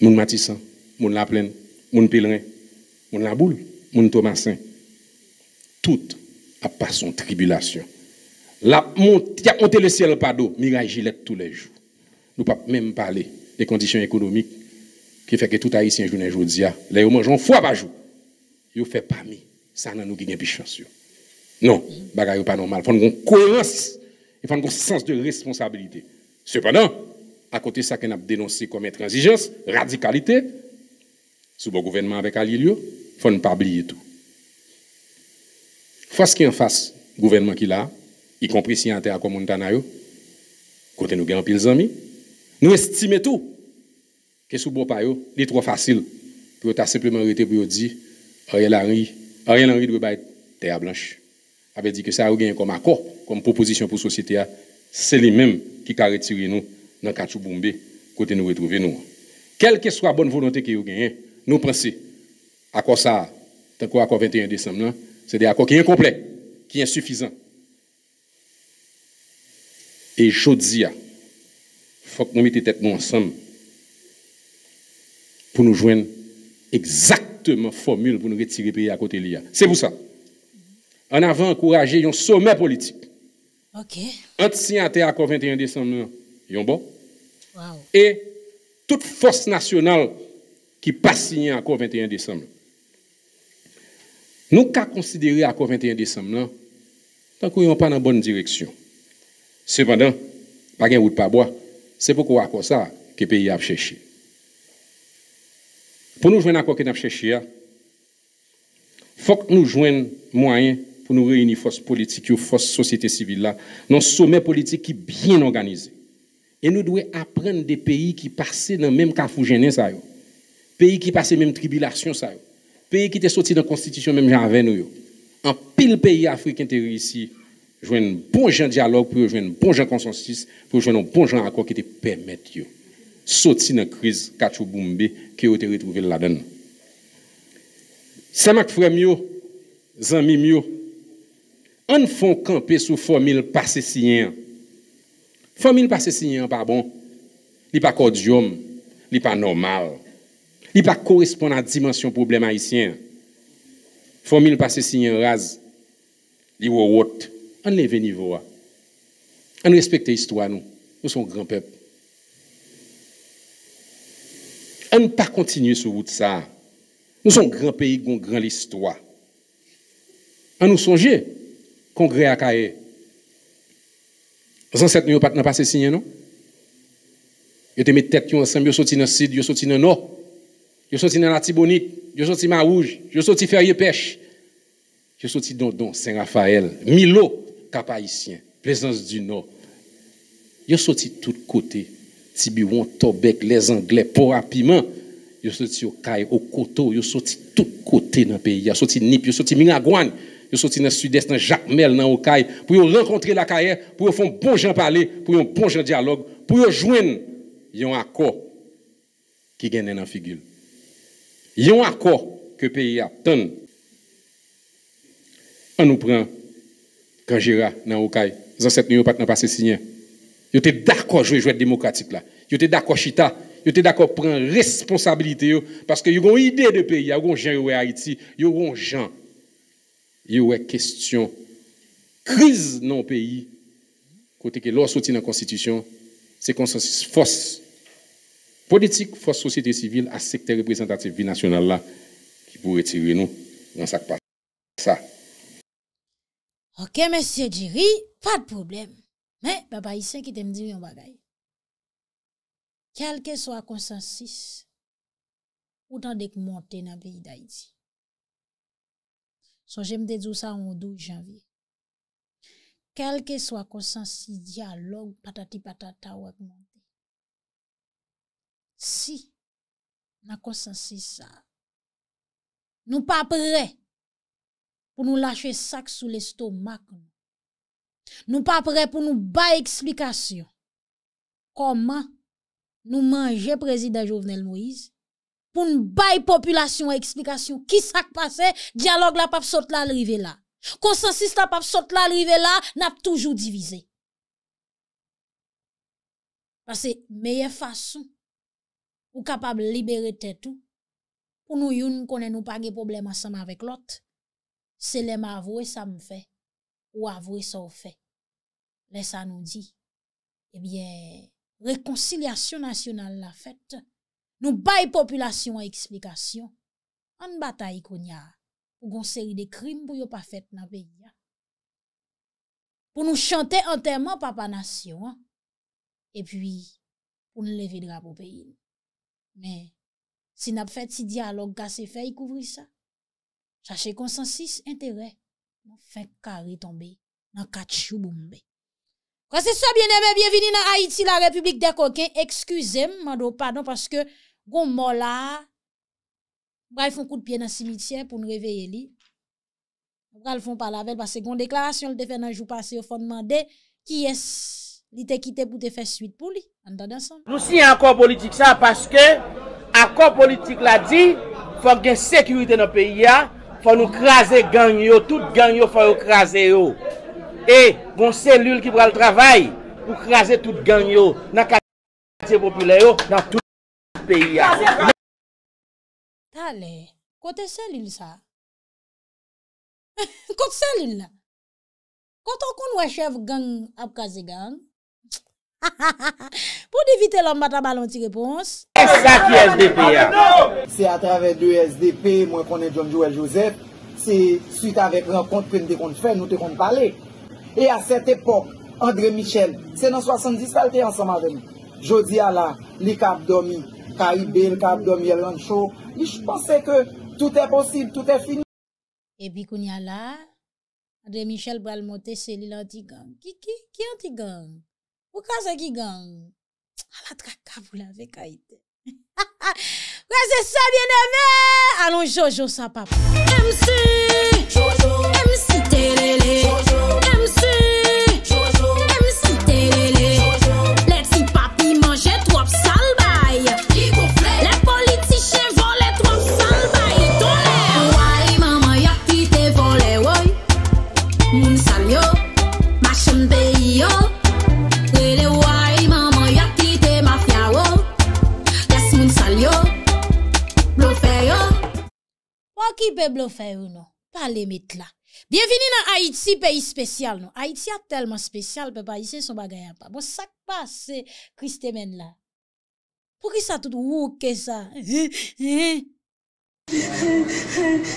Moun Matissan, Moun Laplaine, Plaine, Moun Pèlerin, Moun laboule, Moun Thomasin. Tout, a passé son tribulation. La a monté le ciel par d'eau, mirage Gillette tous les jours. Nous ne pouvons même parler les conditions économiques qui fait que tout haïtien jour aujourd'hui, là, ils mangent fois par jour. Ils fait pas mis. Ça, nous pas plus chance. Non, bagaille pas normal. Il faut une cohérence. Il faut un sens de responsabilité. Cependant, à côté de ça qu'on a dénoncé comme intransigeance, radicalité, sous le gouvernement avec Alilio, il faut ne pas oublier tout. Face qui en face, gouvernement qui là, y compris si en terre comme Montana, côté nous gagnons pile amis, nous estimons tout que sous bon paio, il est trop facile. Vous tu simplement arrêté pour dire Ariel Henry, Ariel Henry doit être terre blanche. Avait dit que ça a gagné comme accord, comme proposition pour la société, hein. c'est lui même qui a retiré nous dans Kachou Bombé, côté nous retrouver nous. Quelle que soit la bonne volonté que vous gagnez, nous pensons, à quoi ça, tant qu'à quoi 21 décembre, c'est un accord qui est incomplet, qui est insuffisants. Et je dis, il faut que nous mettions tête nous ensemble pour nous joindre exactement formule pour nous retirer le pays à côté de l'IA. C'est pour ça. En avant, encourager un sommet politique. OK. signe à accord 21 décembre, yon bon. Et toute force nationale qui passe signé accord 21 décembre. Nous qu'à considérer accord 21 décembre, tant qu'on n'est pas dans la bonne direction. Cependant, pas de pas bois, c'est pourquoi accord ça que le pays a cherché. Pour nous joindre à quoi que nous cherchons, il faut que nous joignions moyens pour nous réunir force politique ou force société civile là, dans sommet politique qui est bien organisé. Et nous devons apprendre des pays qui passaient dans le même carrefour ça Pays qui passaient même tribulation ça Pays qui étaient sortis dans la constitution même j'en nous En pile pays africain qui réussi joindre un bon genre dialogue pour joindre un bon genre consensus pour joindre un bon genre accord qui te permettent sorti dans la crise Kachouboumbe qui a été retrouvé là-dedans. C'est ma frère, amis, on font camper sous formule passé-sien. Formule passé-sien, pas bon. Il n'est pas cordium, il n'est pas normal. Il n'est pas correspondant à la dimension problème haïtien. Formule passé-sien rase, il est haute. On lève niveau. On respecte l'histoire, nous. Nous sommes grand peuple. On ne pas continuer sur route ça. Nous sommes un grand pays, qui a une grande histoire. On nous qu'on congrès à Kaye. Vous ancêtres nous pas passé signé, non? Ils ont mis tête ensemble, vous sorti dans le sud, vous sorti dans le nord, ont sorti dans la Tibonique, vous dans ma rouge, vous avez ferrier pêche. ont sorti dans Saint-Raphaël, Milo, Cap-Haïtien, Plaisance du Nord. sorti de tous les côtés. Tiburon, Tobek, les Anglais, pour rapidement. Ils sont sortis au Caille, au Coteau, ils sont sortis de tous côtés dans le pays. Ils sont sortis de Nip, ils sont sortis de Minagouane, ils sont sortis dans le sud-est, dans Jacmel, dans Okaï, pour rencontrer la carrière, pour faire un bon gens parler, pour un bon gens dialogue, pour joindre un accord qui gagne dans la figure. Un accord que le pays a On nous prend quand dans le Okaï. Les ancêtres n'ont pas passé signer. Ils étaient d'accord jouer jouer démocratique là. Ils étaient d'accord chita. Ils étaient d'accord prendre responsabilité parce que ils ont idée de pays, ils ont gens à Haïti, ils ont gens. Ils ont question crise dans pays côté que l'on soutient la constitution, c'est consensus force politique, force société civile à secteur représentatif national là qui pourrait tirer nous dans ça ça. OK monsieur Jerry, pas de problème. Mè, baba Isen ki te mdiv yon bagay. Kelke sou a konsensis, ou tan dek monte na vey da yi di. Sou jem de dousa an ou dou jan vey. Kelke sou a konsensis, diyalog patati patata wakman. Si, na konsensis sa, nou pa pre, pou nou lache sak sou lestomak mou. Nou pa pre pou nou bay eksplikasyon Koman nou manje prezida Jovenel Moise Pou nou bay populasyon eksplikasyon Ki sak pase, diyalog la pap sot la alrive la Konsensis la pap sot la alrive la Nap toujou divize Pase meye fason Ou kapab libere tetou Pou nou youn konen nou pa ge problem asama vek lot Se lem avowe, sa mou fe Ou avre sa ou fe. Le sa nou di. Ebyen, rekoncilasyon nasyonal la fet. Nou bay populasyon a eksplikasyon. An bata yi konya. Ou gonseri de krim pou yo pa fet na peyi. Pou nou chante anterman papa nasyon. E pwi, pou nou le vedra pou peyi. Men, si nap fet si diyalog kase fe, yi kouvri sa. Chache konsensis, entere. nan fè kari tombe, nan kachou mou mbe. Kwa se so bieneme, bienveni nan Haiti, la Republik de Koke, ekskusem, mando, padon, paske goun mola, mbra yon foun kout piye nan simitien pou nou reveye li. Mbra yon foun palavel, paske goun deklarasyon, l te fè nan jou pase yo fonman de, ki es, li te kite pou te fè suite pou li. An dan dan san. Nou si an kon politik sa, paske an kon politik la di, fòk gen sekurite nan peyi ya, Fwa nou kraze gang yo, tout gang yo fwa yo kraze yo. E, bon selil ki pral travay, pou kraze tout gang yo, nan kate popular yo, nan tout kate peyi ya. Tale, kote selil sa? Kote selil la? Kote akoun wachev gang apkaze gang? Ha ha ha ha, poun evite lom bata balon ti repons. E sa ki SDP ya. Se a trave de SDP, mwen konen John Joel Joseph, se suite avek renkont pren de kon te fe, nou te kon te pale. E a set epok, Andre Michel, se nan 70 salte ansama vemi. Jodi ala, li kap domi, ka ibe, li kap domi, elan chou, li jponse ke tout e posib, tout e fini. E bi kouni ala, Andre Michel bralmote se li lantigam. Ki, ki, ki lantigam? Ou kwa sa ki gang? A la traka pou la vek a ite. Kwa se sa bieneme! Anon Jojo sa pap. ki pe blofer ou nou? Pa limit la. Bienvinina Aïtsi pe i spesyal nou. Aïtsi a telman spesyal pe pa i se son bagay anpa. Bo sak pa se kristemen la. Po ki sa tout wouke sa? He he he he he he he he he he he. He he he he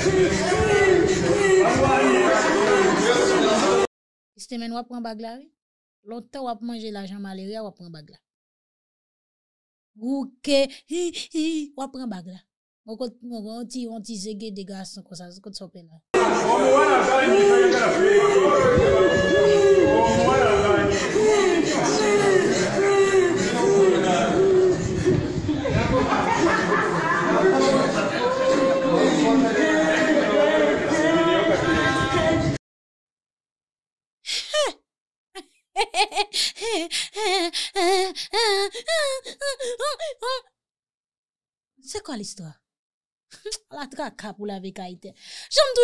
he he he he he. se temen wap ran bag la we, lo ta wap manje l ajan ma le we, wap ran bag la. Wou ke, hi, hi, hi, wap ran bag la. Mwen konti zege degas, mwen konti sope nan. C'est quoi l'histoire? la traka pour la avec J'aime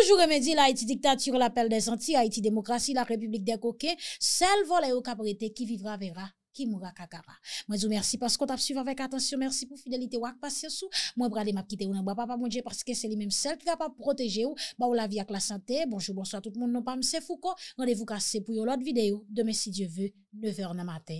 toujours remédier Haïti dictature, l'appel des Antilles, Haïti démocratie, la République des coquets, celle volée au caprété qui vivra verra. Qui mourra kakara. Moi, je vous remercie parce qu'on t'a suivi avec attention. Merci pour fidélité ou Moi, je vous remercie ou pas bah, papa, parce que c'est les même celles qui capable protéger ou, bah, ou la vie avec la santé. Bonjour, bonsoir tout le monde. Non, pas M. Foucault. Rendez-vous cassé pour une autre vidéo. Demain, si Dieu veut, 9h du matin.